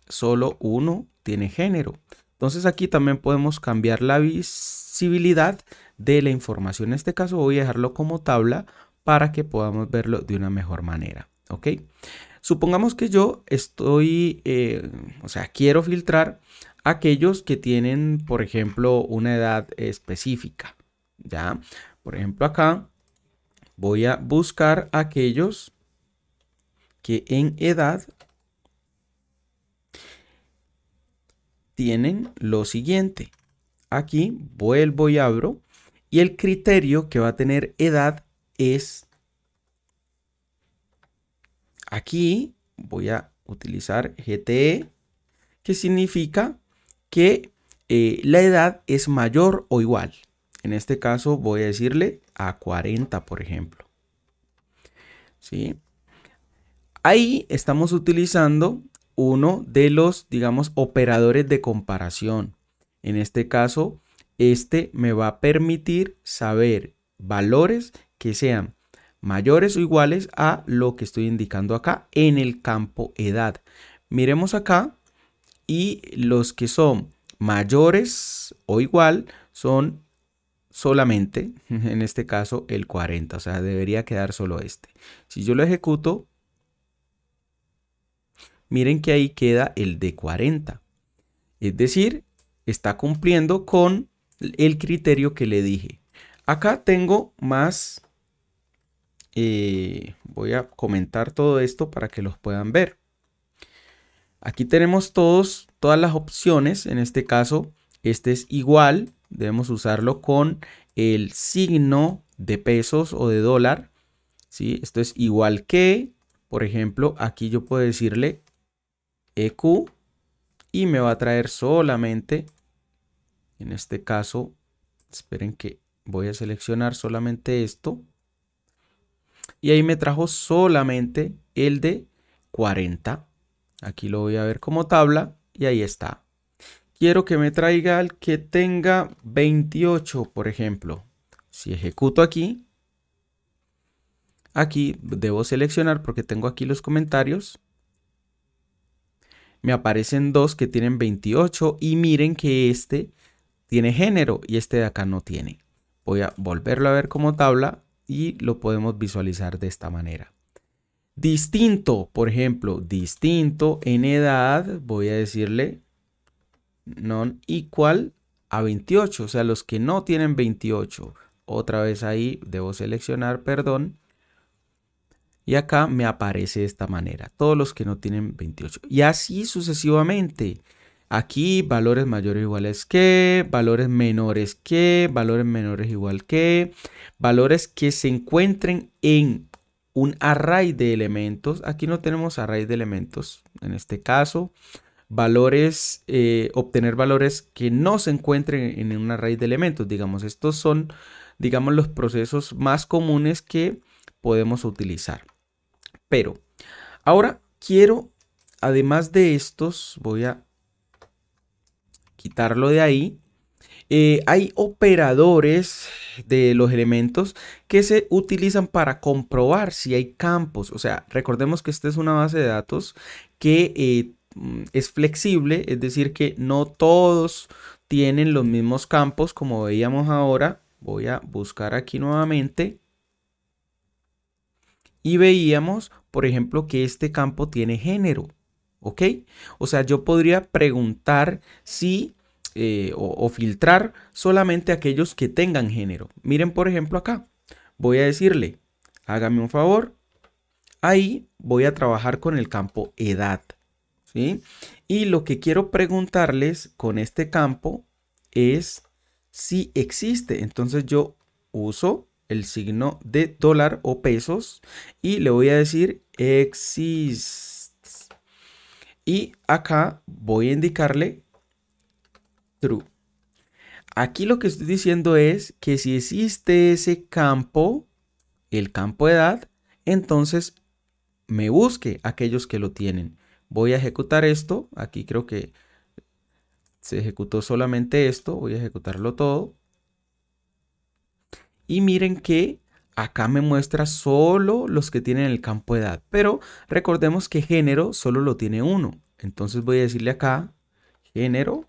Solo uno tiene género. Entonces aquí también podemos cambiar la visibilidad de la información. En este caso voy a dejarlo como tabla para que podamos verlo de una mejor manera. ¿Ok? Supongamos que yo estoy, eh, o sea, quiero filtrar aquellos que tienen, por ejemplo, una edad específica. ¿Ya? Por ejemplo, acá voy a buscar aquellos que en edad tienen lo siguiente. Aquí vuelvo y abro y el criterio que va a tener edad es... Aquí voy a utilizar GTE, que significa que eh, la edad es mayor o igual. En este caso voy a decirle a 40, por ejemplo. ¿Sí? Ahí estamos utilizando uno de los, digamos, operadores de comparación. En este caso, este me va a permitir saber valores que sean mayores o iguales a lo que estoy indicando acá en el campo edad. Miremos acá y los que son mayores o igual son solamente, en este caso, el 40. O sea, debería quedar solo este. Si yo lo ejecuto, miren que ahí queda el de 40. Es decir, está cumpliendo con el criterio que le dije. Acá tengo más... Eh, voy a comentar todo esto para que los puedan ver. Aquí tenemos todos, todas las opciones. En este caso, este es igual. Debemos usarlo con el signo de pesos o de dólar. si Esto es igual que, por ejemplo, aquí yo puedo decirle EQ y me va a traer solamente en este caso, esperen que voy a seleccionar solamente esto. Y ahí me trajo solamente el de 40. Aquí lo voy a ver como tabla y ahí está. Quiero que me traiga el que tenga 28, por ejemplo. Si ejecuto aquí, aquí debo seleccionar porque tengo aquí los comentarios. Me aparecen dos que tienen 28 y miren que este tiene género y este de acá no tiene. Voy a volverlo a ver como tabla y lo podemos visualizar de esta manera. Distinto, por ejemplo, distinto en edad, voy a decirle non equal a 28, o sea, los que no tienen 28. Otra vez ahí debo seleccionar, perdón. Y acá me aparece de esta manera, todos los que no tienen 28. Y así sucesivamente. Aquí valores mayores iguales que, valores menores que, valores menores igual que, valores que se encuentren en un array de elementos. Aquí no tenemos array de elementos en este caso. Valores, eh, obtener valores que no se encuentren en un array de elementos. Digamos, estos son, digamos, los procesos más comunes que podemos utilizar. Pero ahora quiero, además de estos, voy a quitarlo de ahí. Eh, hay operadores de los elementos que se utilizan para comprobar si hay campos. O sea, recordemos que esta es una base de datos que eh, mm, es flexible, es decir, que no todos tienen los mismos campos como veíamos ahora. Voy a buscar aquí nuevamente. Y veíamos, por ejemplo, que este campo tiene género. ¿Ok? O sea, yo podría preguntar si eh, o, filtrar solamente aquellos que tengan género. Miren, por ejemplo, acá. Voy a decirle, hágame un favor. Ahí voy a trabajar con el campo edad. Y lo que quiero preguntarles con este campo es si existe. Entonces yo uso el signo de dólar o pesos y le voy a decir existe Y acá voy a indicarle Aquí lo que estoy diciendo es que si existe ese campo, el campo edad, entonces me busque aquellos que lo tienen. Voy a ejecutar esto. Aquí creo que se ejecutó solamente esto. Voy a ejecutarlo todo. Y miren que acá me muestra solo los que tienen el campo edad. Pero recordemos que género solo lo tiene uno. Entonces voy a decirle acá, género,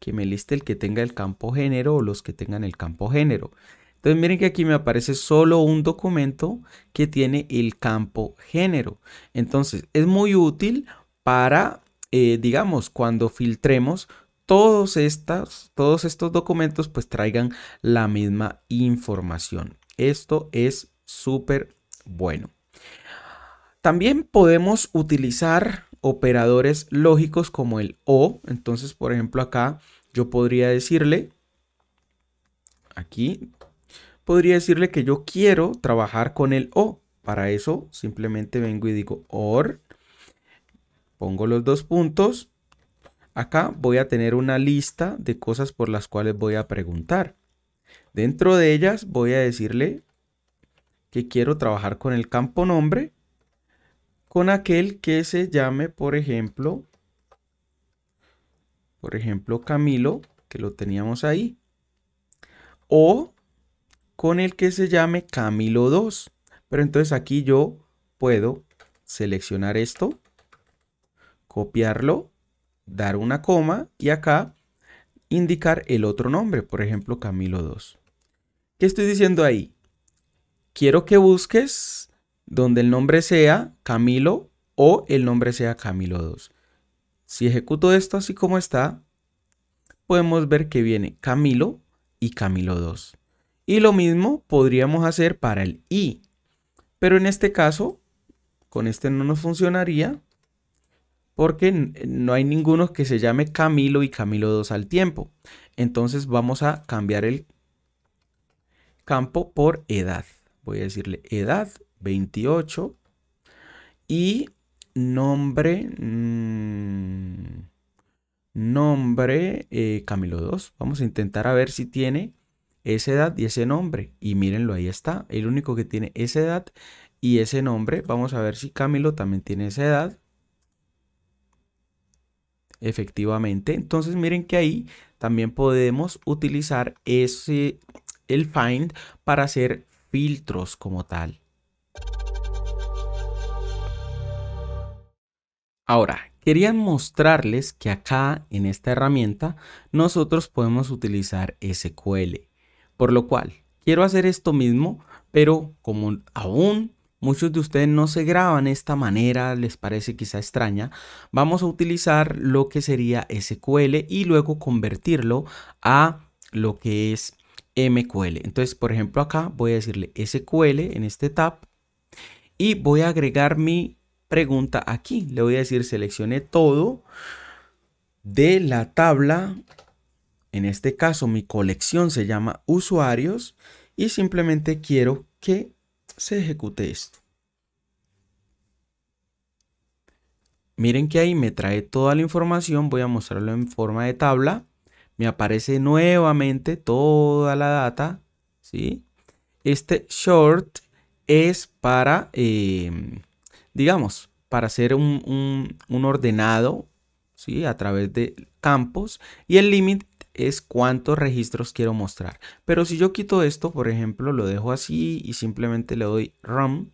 que me liste el que tenga el campo género o los que tengan el campo género. Entonces miren que aquí me aparece solo un documento que tiene el campo género. Entonces es muy útil para, eh, digamos, cuando filtremos todos estas todos estos documentos pues traigan la misma información. Esto es súper bueno. También podemos utilizar operadores lógicos como el o. Entonces, por ejemplo, acá yo podría decirle, aquí, podría decirle que yo quiero trabajar con el o. Para eso simplemente vengo y digo OR, pongo los dos puntos. Acá voy a tener una lista de cosas por las cuales voy a preguntar. Dentro de ellas voy a decirle que quiero trabajar con el campo nombre con aquel que se llame, por ejemplo, por ejemplo, Camilo, que lo teníamos ahí, o con el que se llame Camilo 2. Pero entonces aquí yo puedo seleccionar esto, copiarlo, dar una coma y acá indicar el otro nombre, por ejemplo, Camilo 2. ¿Qué estoy diciendo ahí? Quiero que busques donde el nombre sea Camilo o el nombre sea Camilo 2. Si ejecuto esto así como está, podemos ver que viene Camilo y Camilo 2. Y lo mismo podríamos hacer para el I. Pero en este caso, con este no nos funcionaría porque no hay ninguno que se llame Camilo y Camilo 2 al tiempo. Entonces vamos a cambiar el campo por edad. Voy a decirle edad 28 y nombre, mm, nombre eh, Camilo 2. Vamos a intentar a ver si tiene esa edad y ese nombre. Y mírenlo, ahí está. El único que tiene esa edad y ese nombre. Vamos a ver si Camilo también tiene esa edad. Efectivamente. Entonces miren que ahí también podemos utilizar ese, el find para hacer filtros como tal. Ahora, quería mostrarles que acá en esta herramienta nosotros podemos utilizar SQL, por lo cual quiero hacer esto mismo, pero como aún muchos de ustedes no se graban esta manera, les parece quizá extraña, vamos a utilizar lo que sería SQL y luego convertirlo a lo que es MQL. Entonces, por ejemplo, acá voy a decirle SQL en este tab y voy a agregar mi pregunta aquí. Le voy a decir seleccione todo de la tabla. En este caso mi colección se llama usuarios y simplemente quiero que se ejecute esto. Miren que ahí me trae toda la información, voy a mostrarlo en forma de tabla. Me aparece nuevamente toda la data, ¿sí? Este short es para, em, digamos, para hacer un, ordenado ¿sí? a través de campos y el límite es cuántos registros quiero mostrar. Pero si yo quito esto, por ejemplo, lo dejo así y simplemente le doy run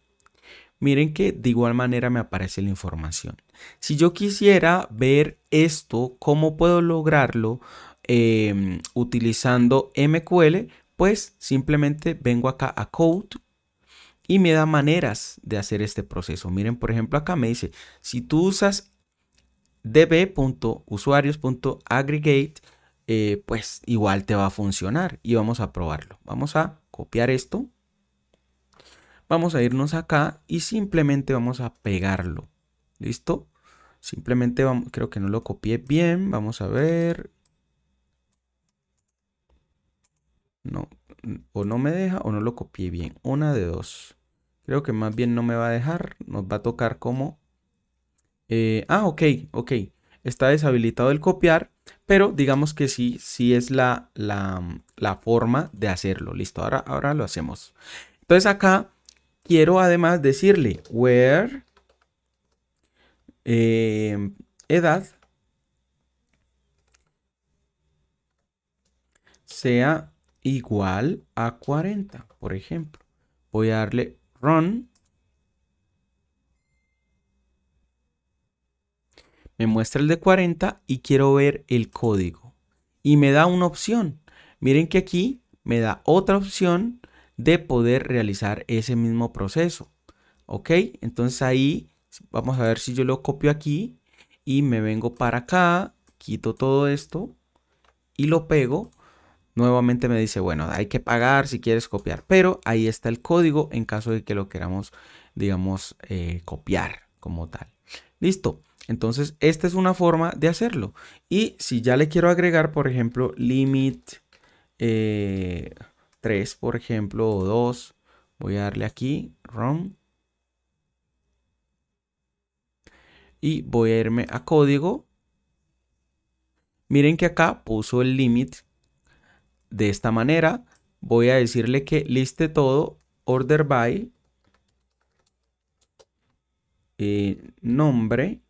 miren que de igual manera me aparece la información. Si yo quisiera ver esto, cómo puedo lograrlo em, utilizando MQL, pues simplemente vengo acá a Code y me da maneras de hacer este proceso. Miren, por ejemplo, acá me dice, si tú usas db.usuarios.aggregate, eh, pues igual te va a funcionar y vamos a probarlo. Vamos a copiar esto. Vamos a irnos acá y simplemente vamos a pegarlo. ¿Listo? Simplemente vamos, creo que no lo copié bien. Vamos a ver. No, o no me deja o no lo copié bien. Una de dos. Creo que más bien no me va a dejar. Nos va a tocar como... Eh, ah, ok, ok. Está deshabilitado el copiar, pero digamos que sí, sí es la, la, forma de hacerlo. Listo, ahora, ahora lo hacemos. Entonces acá quiero además decirle where eh, edad sea igual a 40, por ejemplo. Voy a darle run. Me muestra el de 40 y quiero ver el código. Y me da una opción. Miren que aquí me da otra opción de poder realizar ese mismo proceso. ¿Ok? Entonces ahí vamos a ver si yo lo copio aquí y me vengo para acá, quito todo esto y lo pego nuevamente me dice, bueno, hay que pagar si quieres copiar, pero ahí está el código en caso de que lo queramos, digamos, eh, copiar como tal. Listo. Entonces, esta es una forma de hacerlo. Y si ya le quiero agregar, por ejemplo, limit 3, eh, por ejemplo, o 2, voy a darle aquí, ROM. Y voy a irme a código. Miren que acá puso el límite de esta manera. Voy a decirle que liste todo, order by, eh, nombre,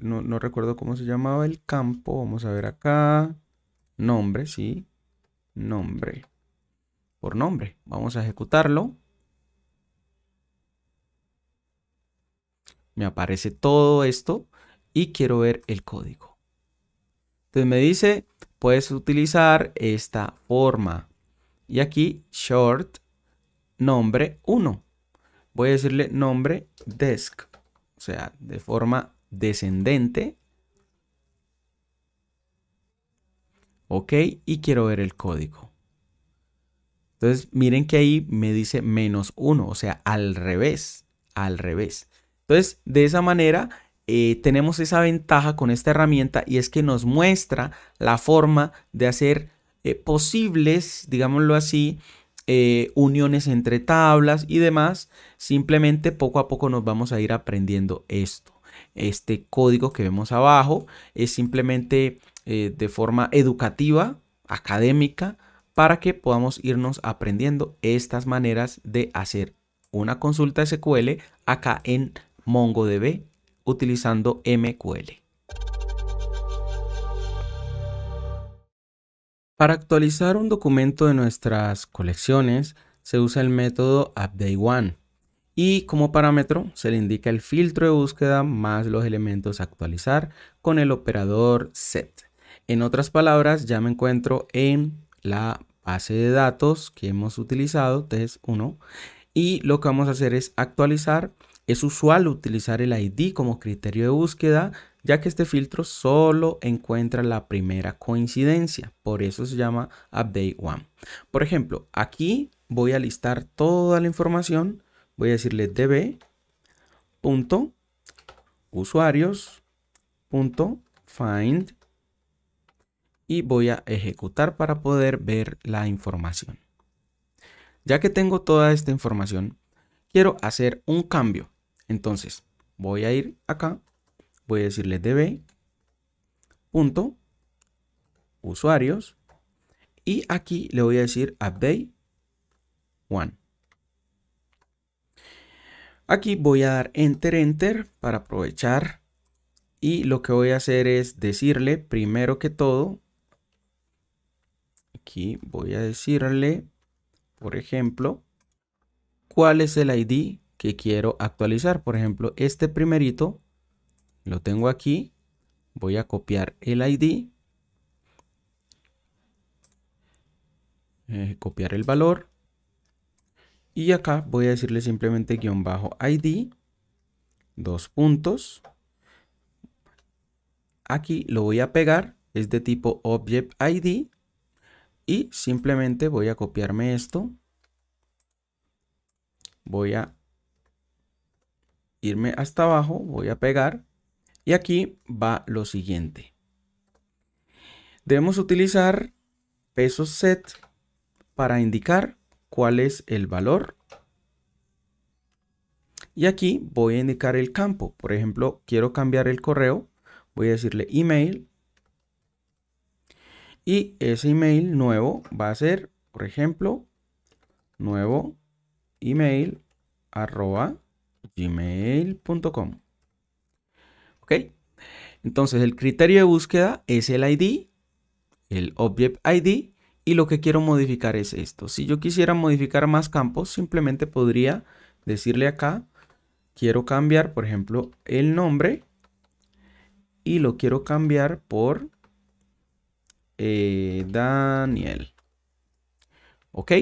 no, no recuerdo cómo se llamaba el campo, vamos a ver acá, nombre, sí, nombre, por nombre. Vamos a ejecutarlo. me aparece todo esto y quiero ver el código. Entonces me dice puedes utilizar esta forma. Y aquí short nombre 1. Voy a decirle nombre desk, o sea, de forma descendente. Ok, y quiero ver el código. Entonces, miren que ahí me dice menos 1, o sea, al revés, al revés. Entonces, de esa manera eh, tenemos esa ventaja con esta herramienta y es que nos muestra la forma de hacer eh, posibles, digámoslo así, eh, uniones entre tablas y demás. Simplemente poco a poco nos vamos a ir aprendiendo esto. Este código que vemos abajo es simplemente de forma educativa, académica, para que podamos irnos aprendiendo estas maneras de hacer una consulta SQL acá en MongoDB utilizando MQL. Para actualizar un documento de nuestras colecciones se usa el método UpdateOne y como parámetro se le indica el filtro de búsqueda más los elementos a actualizar con el operador set. En otras palabras, ya me encuentro en la base de datos que hemos utilizado, test 1, y lo que vamos a hacer es actualizar es usual utilizar el ID como criterio de búsqueda, ya que este filtro solo encuentra la primera coincidencia, por eso se llama update one. Por ejemplo, aquí voy a listar toda la información, voy a decirle db.usuarios.find usuarios find y voy a ejecutar para poder ver la información. Ya que tengo toda esta información, quiero hacer un cambio. Entonces, voy a ir acá, voy a decirle db punto usuarios y aquí le voy a decir update one. Aquí voy a dar enter enter para aprovechar y lo que voy a hacer es decirle primero que todo aquí voy a decirle por ejemplo cuál es el ID que quiero actualizar. Por ejemplo, este primerito lo tengo aquí. Voy a copiar el ID. Eh, copiar el valor. Y acá voy a decirle simplemente guión bajo ID. Dos puntos. Aquí lo voy a pegar. Es de tipo Object ID. Y simplemente voy a copiarme esto. Voy a irme hasta abajo, voy a pegar y aquí va lo siguiente. Debemos utilizar pesos set para indicar cuál es el valor. Y aquí voy a indicar el campo. Por ejemplo, quiero cambiar el correo. Voy a decirle email. Y ese email nuevo va a ser, por ejemplo, nuevo email arroba gmail.com. ¿Ok? Entonces el criterio de búsqueda es el ID, el Object ID, y lo que quiero modificar es esto. Si yo quisiera modificar más campos, simplemente podría decirle acá, quiero cambiar, por ejemplo, el nombre y lo quiero cambiar por eh, Daniel. ¿Ok?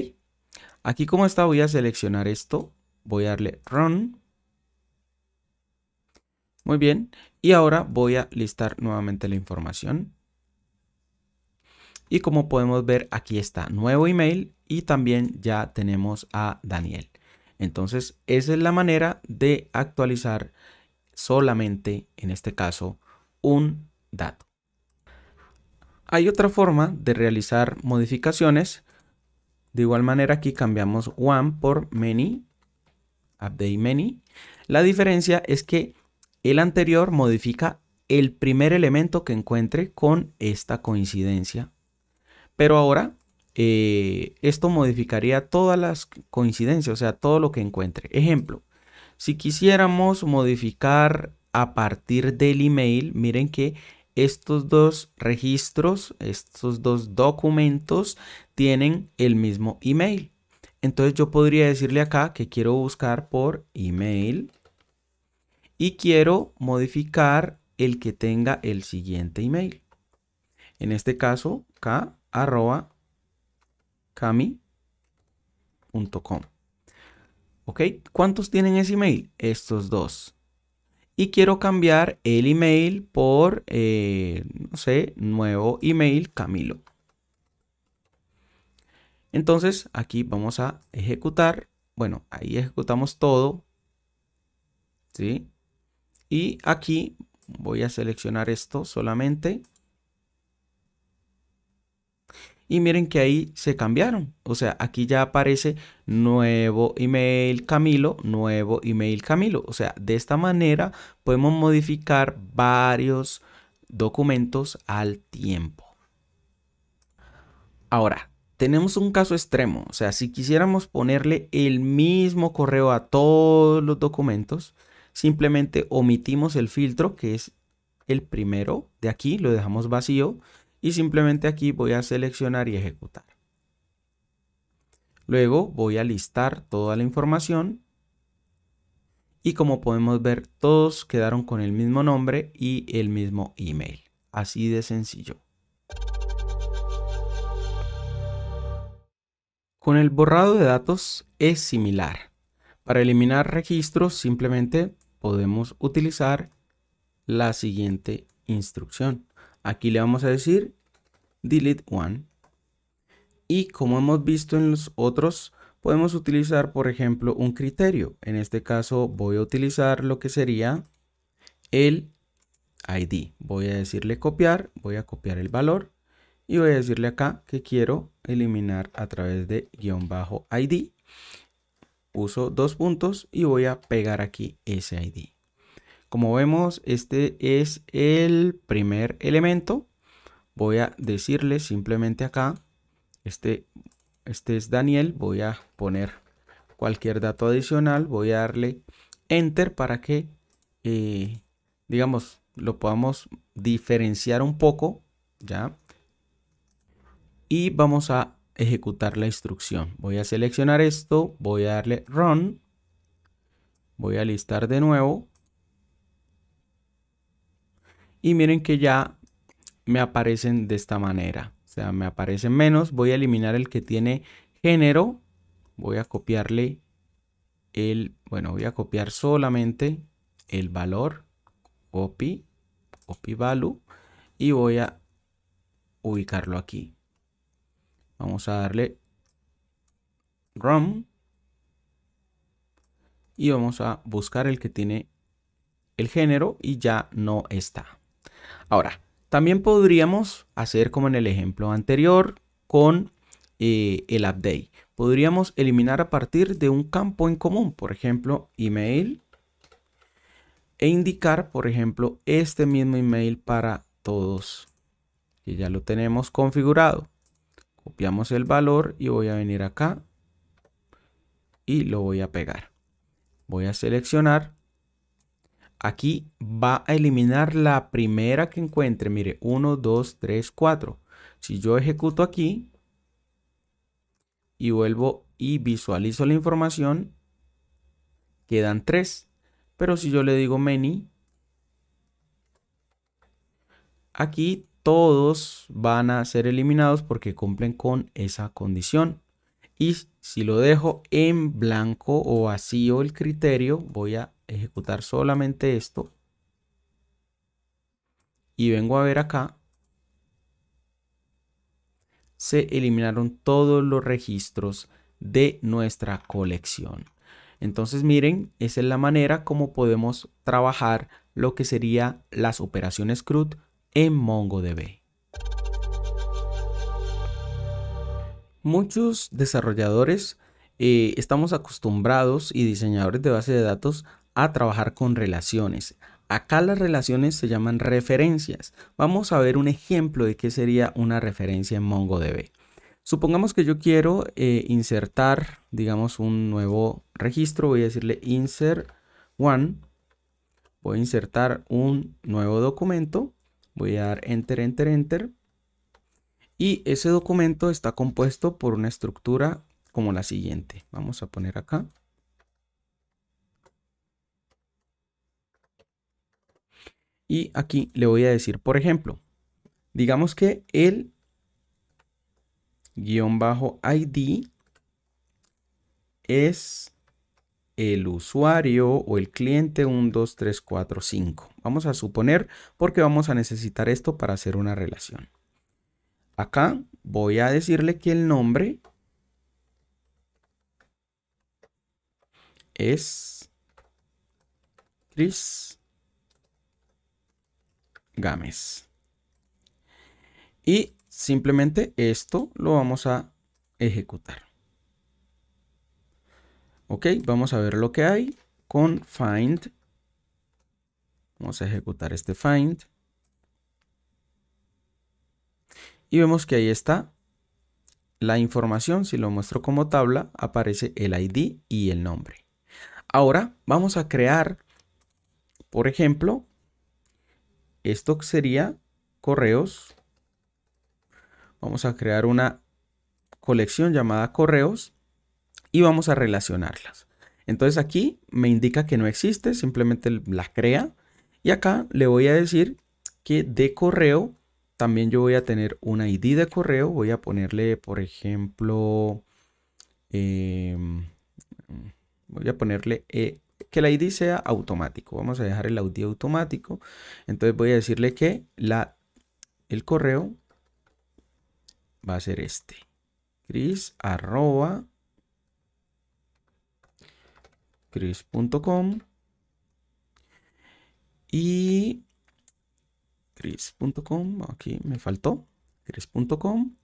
Aquí como está voy a seleccionar esto, voy a darle Run muy bien, y ahora voy a listar nuevamente la información. Y como podemos ver, aquí está nuevo email y también ya tenemos a Daniel. Entonces, esa es la manera de actualizar solamente, en este caso, un dato. Hay otra forma de realizar modificaciones. De igual manera aquí cambiamos one por many, update many. La diferencia es que el anterior modifica el primer elemento que encuentre con esta coincidencia. Pero ahora eh, esto modificaría todas las coincidencias, o sea, todo lo que encuentre. Ejemplo, si quisiéramos modificar a partir del email, miren que estos dos registros, estos dos documentos tienen el mismo email. Entonces yo podría decirle acá que quiero buscar por email y quiero modificar el que tenga el siguiente email. En este caso, k ¿Ok? ¿Cuántos tienen ese email? Estos dos. Y quiero cambiar el email por, eh, no sé, nuevo email Camilo. Entonces aquí vamos a ejecutar. Bueno, ahí ejecutamos todo. ¿Sí? Y aquí voy a seleccionar esto solamente. Y miren que ahí se cambiaron. O sea, aquí ya aparece nuevo email Camilo, nuevo email Camilo. O sea, de esta manera podemos modificar varios documentos al tiempo. Ahora, tenemos un caso extremo. O sea, si quisiéramos ponerle el mismo correo a todos los documentos, simplemente omitimos el filtro que es el primero de aquí, lo dejamos vacío y simplemente aquí voy a seleccionar y ejecutar. Luego voy a listar toda la información y como podemos ver todos quedaron con el mismo nombre y el mismo email. Así de sencillo. Con el borrado de datos es similar. Para eliminar registros simplemente podemos utilizar la siguiente instrucción. Aquí le vamos a decir delete one. Y como hemos visto en los otros, podemos utilizar, por ejemplo, un criterio. En este caso voy a utilizar lo que sería el ID. Voy a decirle copiar, voy a copiar el valor y voy a decirle acá que quiero eliminar a través de guión bajo ID. Puso dos puntos y voy a pegar aquí ese ID. Como vemos, este es el primer elemento. Voy a decirle simplemente acá, este, este es Daniel, voy a poner cualquier dato adicional, voy a darle enter para que, eh, digamos, lo podamos diferenciar un poco, ¿ya? Y vamos a ejecutar la instrucción. Voy a seleccionar esto, voy a darle Run, voy a listar de nuevo. Y miren que ya me aparecen de esta manera. O sea, me aparecen menos. Voy a eliminar el que tiene género. Voy a copiarle el, bueno, voy a copiar solamente el valor. Copy, copy value. Y voy a ubicarlo aquí. Vamos a darle ROM. Y vamos a buscar el que tiene el género y ya no está. Ahora, también podríamos hacer como en el ejemplo anterior con eh, el update. Podríamos eliminar a partir de un campo en común, por ejemplo, email. E indicar, por ejemplo, este mismo email para todos. Y ya lo tenemos configurado copiamos el valor y voy a venir acá y lo voy a pegar. Voy a seleccionar. Aquí va a eliminar la primera que encuentre. Mire, 1, 2, 3, 4. Si yo ejecuto aquí y vuelvo y visualizo la información, quedan 3. Pero si yo le digo many, aquí todos van a ser eliminados porque cumplen con esa condición. Y si lo dejo en blanco o vacío el criterio, voy a ejecutar solamente esto. Y vengo a ver acá. Se eliminaron todos los registros de nuestra colección. Entonces miren, esa es la manera como podemos trabajar lo que serían las operaciones CRUD en MongoDB. Muchos desarrolladores eh, estamos acostumbrados y diseñadores de bases de datos a trabajar con relaciones. Acá las relaciones se llaman referencias. Vamos a ver un ejemplo de qué sería una referencia en MongoDB. Supongamos que yo quiero eh, insertar, digamos, un nuevo registro. Voy a decirle insert one. Voy a insertar un nuevo documento Voy a dar enter, enter, enter. Y ese documento está compuesto por una estructura como la siguiente. Vamos a poner acá. Y aquí le voy a decir, por ejemplo, digamos que el guión bajo ID es el usuario o el cliente 1, 2, 3, 4, 5. Vamos a suponer porque vamos a necesitar esto para hacer una relación. Acá voy a decirle que el nombre es Chris Gámez. Y simplemente esto lo vamos a ejecutar. Ok, vamos a ver lo que hay con find. Vamos a ejecutar este find. Y vemos que ahí está la información. Si lo muestro como tabla, aparece el ID y el nombre. Ahora vamos a crear, por ejemplo, esto sería correos. Vamos a crear una colección llamada correos y vamos a relacionarlas. Entonces aquí me indica que no existe, simplemente la crea. Y acá le voy a decir que de correo también yo voy a tener una ID de correo. Voy a ponerle, por ejemplo, em, voy a ponerle eh, que la ID sea automático. Vamos a dejar el ID automático. Entonces voy a decirle que la, el correo va a ser este. Chris chris.com y chris.com, aquí me faltó, chris.com,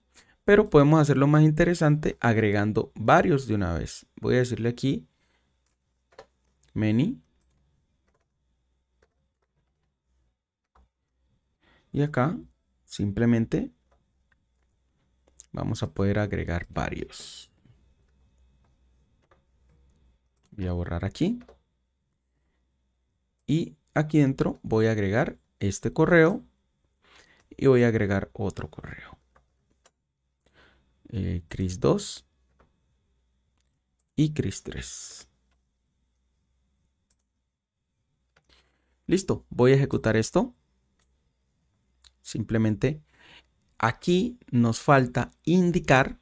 pero podemos hacerlo más interesante agregando varios de una vez. Voy a decirle aquí many y acá simplemente vamos a poder agregar varios. Voy a borrar aquí. Y aquí dentro voy a agregar este correo y voy a agregar otro correo. Eh, Chris 2 y Chris 3. Listo, voy a ejecutar esto. Simplemente aquí nos falta indicar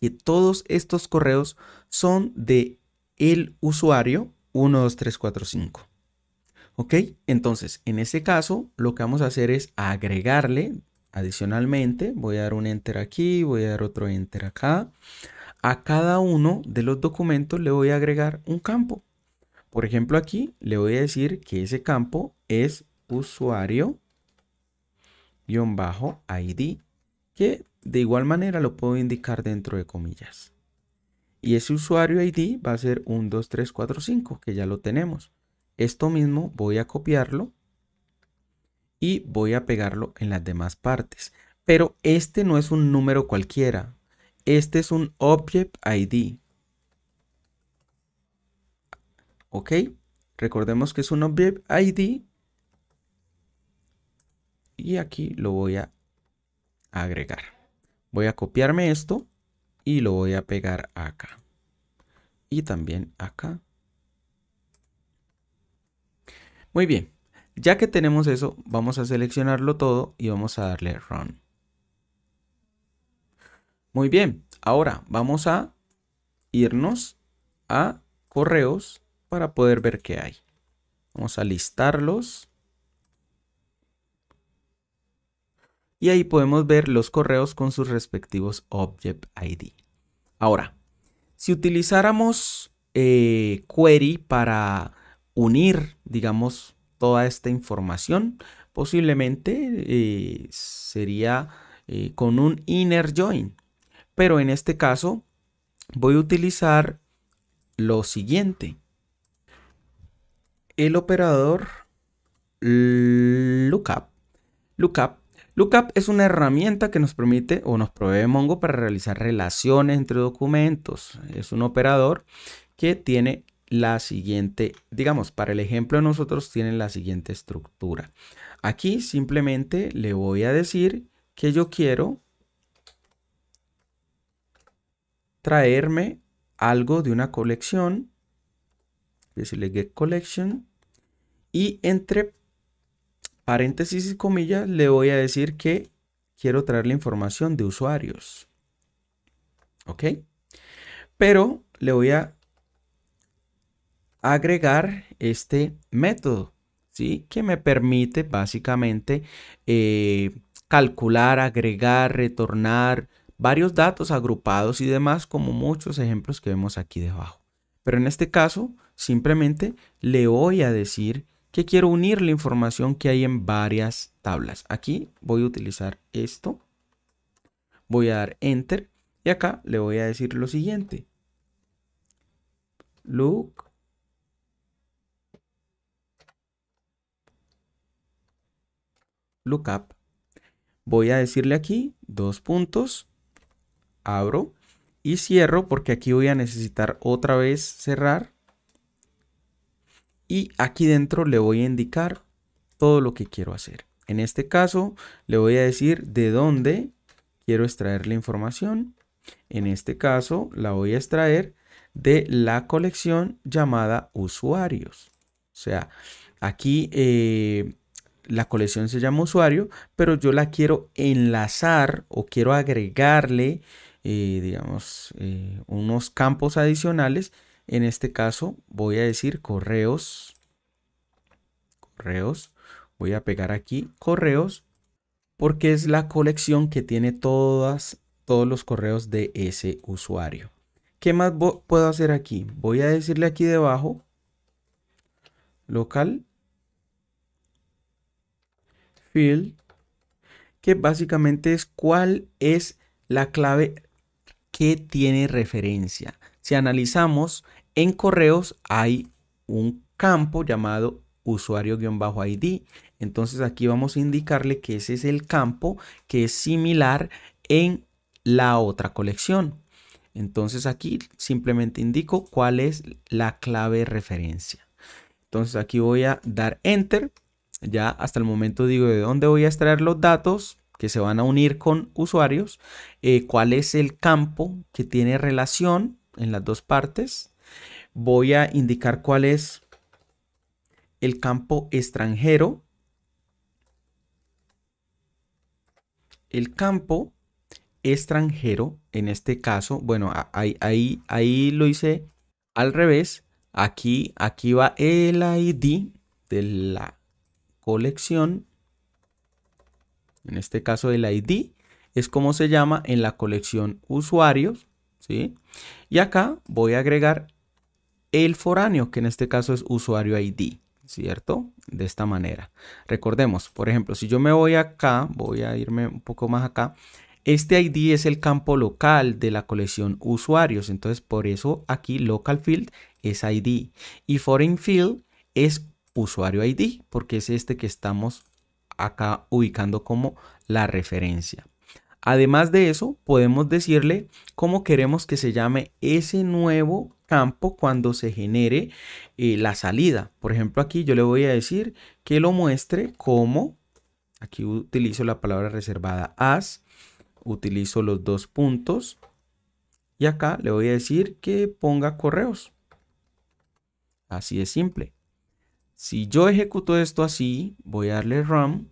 que todos estos correos son de el usuario 12345. ¿Ok? Entonces, en este caso, lo que vamos a hacer es agregarle adicionalmente, voy a dar un enter aquí, voy a dar otro enter acá. A cada uno de los documentos le voy a agregar un campo. Por ejemplo, aquí le voy a decir que ese campo es usuario-id, que de igual manera lo puedo indicar dentro de comillas y ese usuario ID va a ser 5, que ya lo tenemos. Esto mismo voy a copiarlo y voy a pegarlo en las demás partes. Pero este no es un número cualquiera. Este es un Object ID. ¿Ok? Recordemos que es un Object ID. Y aquí lo voy a agregar. Voy a copiarme esto y lo voy a pegar acá y también acá. Muy bien, ya que tenemos eso, vamos a seleccionarlo todo y vamos a darle Run. Muy bien, ahora vamos a irnos a correos para poder ver qué hay. Vamos a listarlos. Y ahí podemos ver los correos con sus respectivos Object ID. Ahora, si utilizáramos eh, query para unir, digamos, toda esta información, posiblemente eh, sería eh, con un inner join. Pero en este caso voy a utilizar lo siguiente. El operador lookup. Lookup Lookup es una herramienta que nos permite o nos provee Mongo para realizar relaciones entre documentos. Es un operador que tiene la siguiente, digamos, para el ejemplo de nosotros tiene la siguiente estructura. Aquí simplemente le voy a decir que yo quiero traerme algo de una colección, decirle get collection y entre paréntesis y comillas, le voy a decir que quiero traer la información de usuarios. ¿Ok? Pero le voy a agregar este método, ¿sí? Que me permite básicamente eh, calcular, agregar, retornar varios datos agrupados y demás, como muchos ejemplos que vemos aquí debajo. Pero en este caso, simplemente le voy a decir que quiero unir la información que hay en varias tablas. Aquí voy a utilizar esto. Voy a dar Enter y acá le voy a decir lo siguiente. Look lookup. Voy a decirle aquí dos puntos, abro y cierro porque aquí voy a necesitar otra vez cerrar y aquí dentro le voy a indicar todo lo que quiero hacer. En este caso le voy a decir de dónde quiero extraer la información. En este caso la voy a extraer de la colección llamada usuarios. O sea, aquí eh, la colección se llama usuario, pero yo la quiero enlazar o quiero agregarle, eh, digamos, eh, unos campos adicionales en este caso voy a decir correos, correos, voy a pegar aquí correos porque es la colección que tiene todas, todos los correos de ese usuario. ¿Qué más puedo hacer aquí? Voy a decirle aquí debajo local field que básicamente es cuál es la clave que tiene referencia. Si analizamos en correos hay un campo llamado usuario-id. Entonces aquí vamos a indicarle que ese es el campo que es similar en la otra colección. Entonces aquí simplemente indico cuál es la clave de referencia. Entonces aquí voy a dar enter. Ya hasta el momento digo de dónde voy a extraer los datos que se van a unir con usuarios. Eh, cuál es el campo que tiene relación en las dos partes voy a indicar cuál es el campo extranjero. El campo extranjero, en este caso, bueno, ahí, ahí, ahí lo hice al revés. Aquí, aquí va el ID de la colección. En este caso el ID es como se llama en la colección usuarios. ¿sí? Y acá voy a agregar el foráneo, que en este caso es usuario ID, ¿cierto? De esta manera. Recordemos, por ejemplo, si yo me voy acá, voy a irme un poco más acá, este ID es el campo local de la colección usuarios, entonces por eso aquí local field es ID y foreign field es usuario ID, porque es este que estamos acá ubicando como la referencia. Además de eso, podemos decirle cómo queremos que se llame ese nuevo campo cuando se genere eh, la salida. Por ejemplo, aquí yo le voy a decir que lo muestre como, aquí utilizo la palabra reservada as, utilizo los dos puntos y acá le voy a decir que ponga correos. Así de simple. Si yo ejecuto esto así, voy a darle run.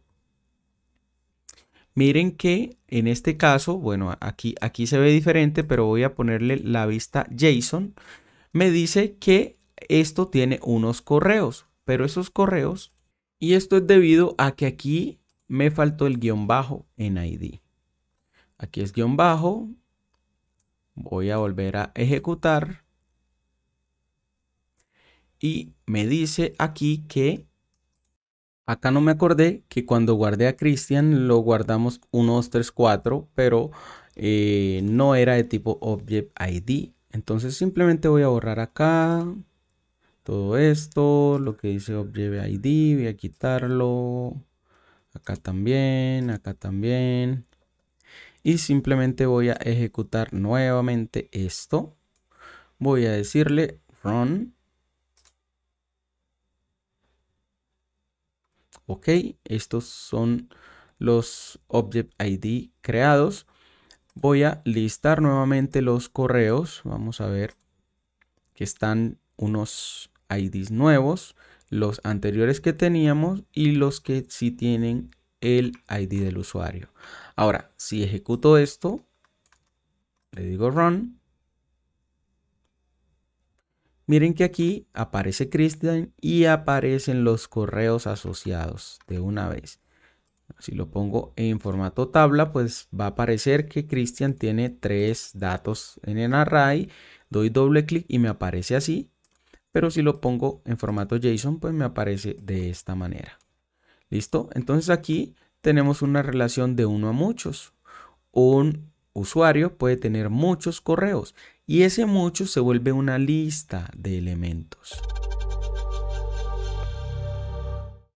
Miren que en este caso, bueno, aquí, aquí se ve diferente, pero voy a ponerle la vista JSON. Me dice que esto tiene unos correos, pero esos correos, y esto es debido a que aquí me faltó el guión bajo en ID. Aquí es guión bajo. Voy a volver a ejecutar. Y me dice aquí que Acá no me acordé que cuando guardé a Christian lo guardamos 1, 2, 3, 4, pero eh, no era de tipo Object ID. Entonces simplemente voy a borrar acá todo esto, lo que dice Object ID, voy a quitarlo. Acá también, acá también. Y simplemente voy a ejecutar nuevamente esto. Voy a decirle run ok estos son los object id creados voy a listar nuevamente los correos vamos a ver que están unos ids nuevos los anteriores que teníamos y los que sí tienen el id del usuario ahora si ejecuto esto le digo run Miren que aquí aparece Christian y aparecen los correos asociados de una vez. Si lo pongo en formato tabla, pues va a aparecer que Christian tiene tres datos en el array. Doy doble clic y me aparece así. Pero si lo pongo en formato JSON, pues me aparece de esta manera. ¿Listo? Entonces aquí tenemos una relación de uno a muchos. Un usuario puede tener muchos correos y ese mucho se vuelve una lista de elementos.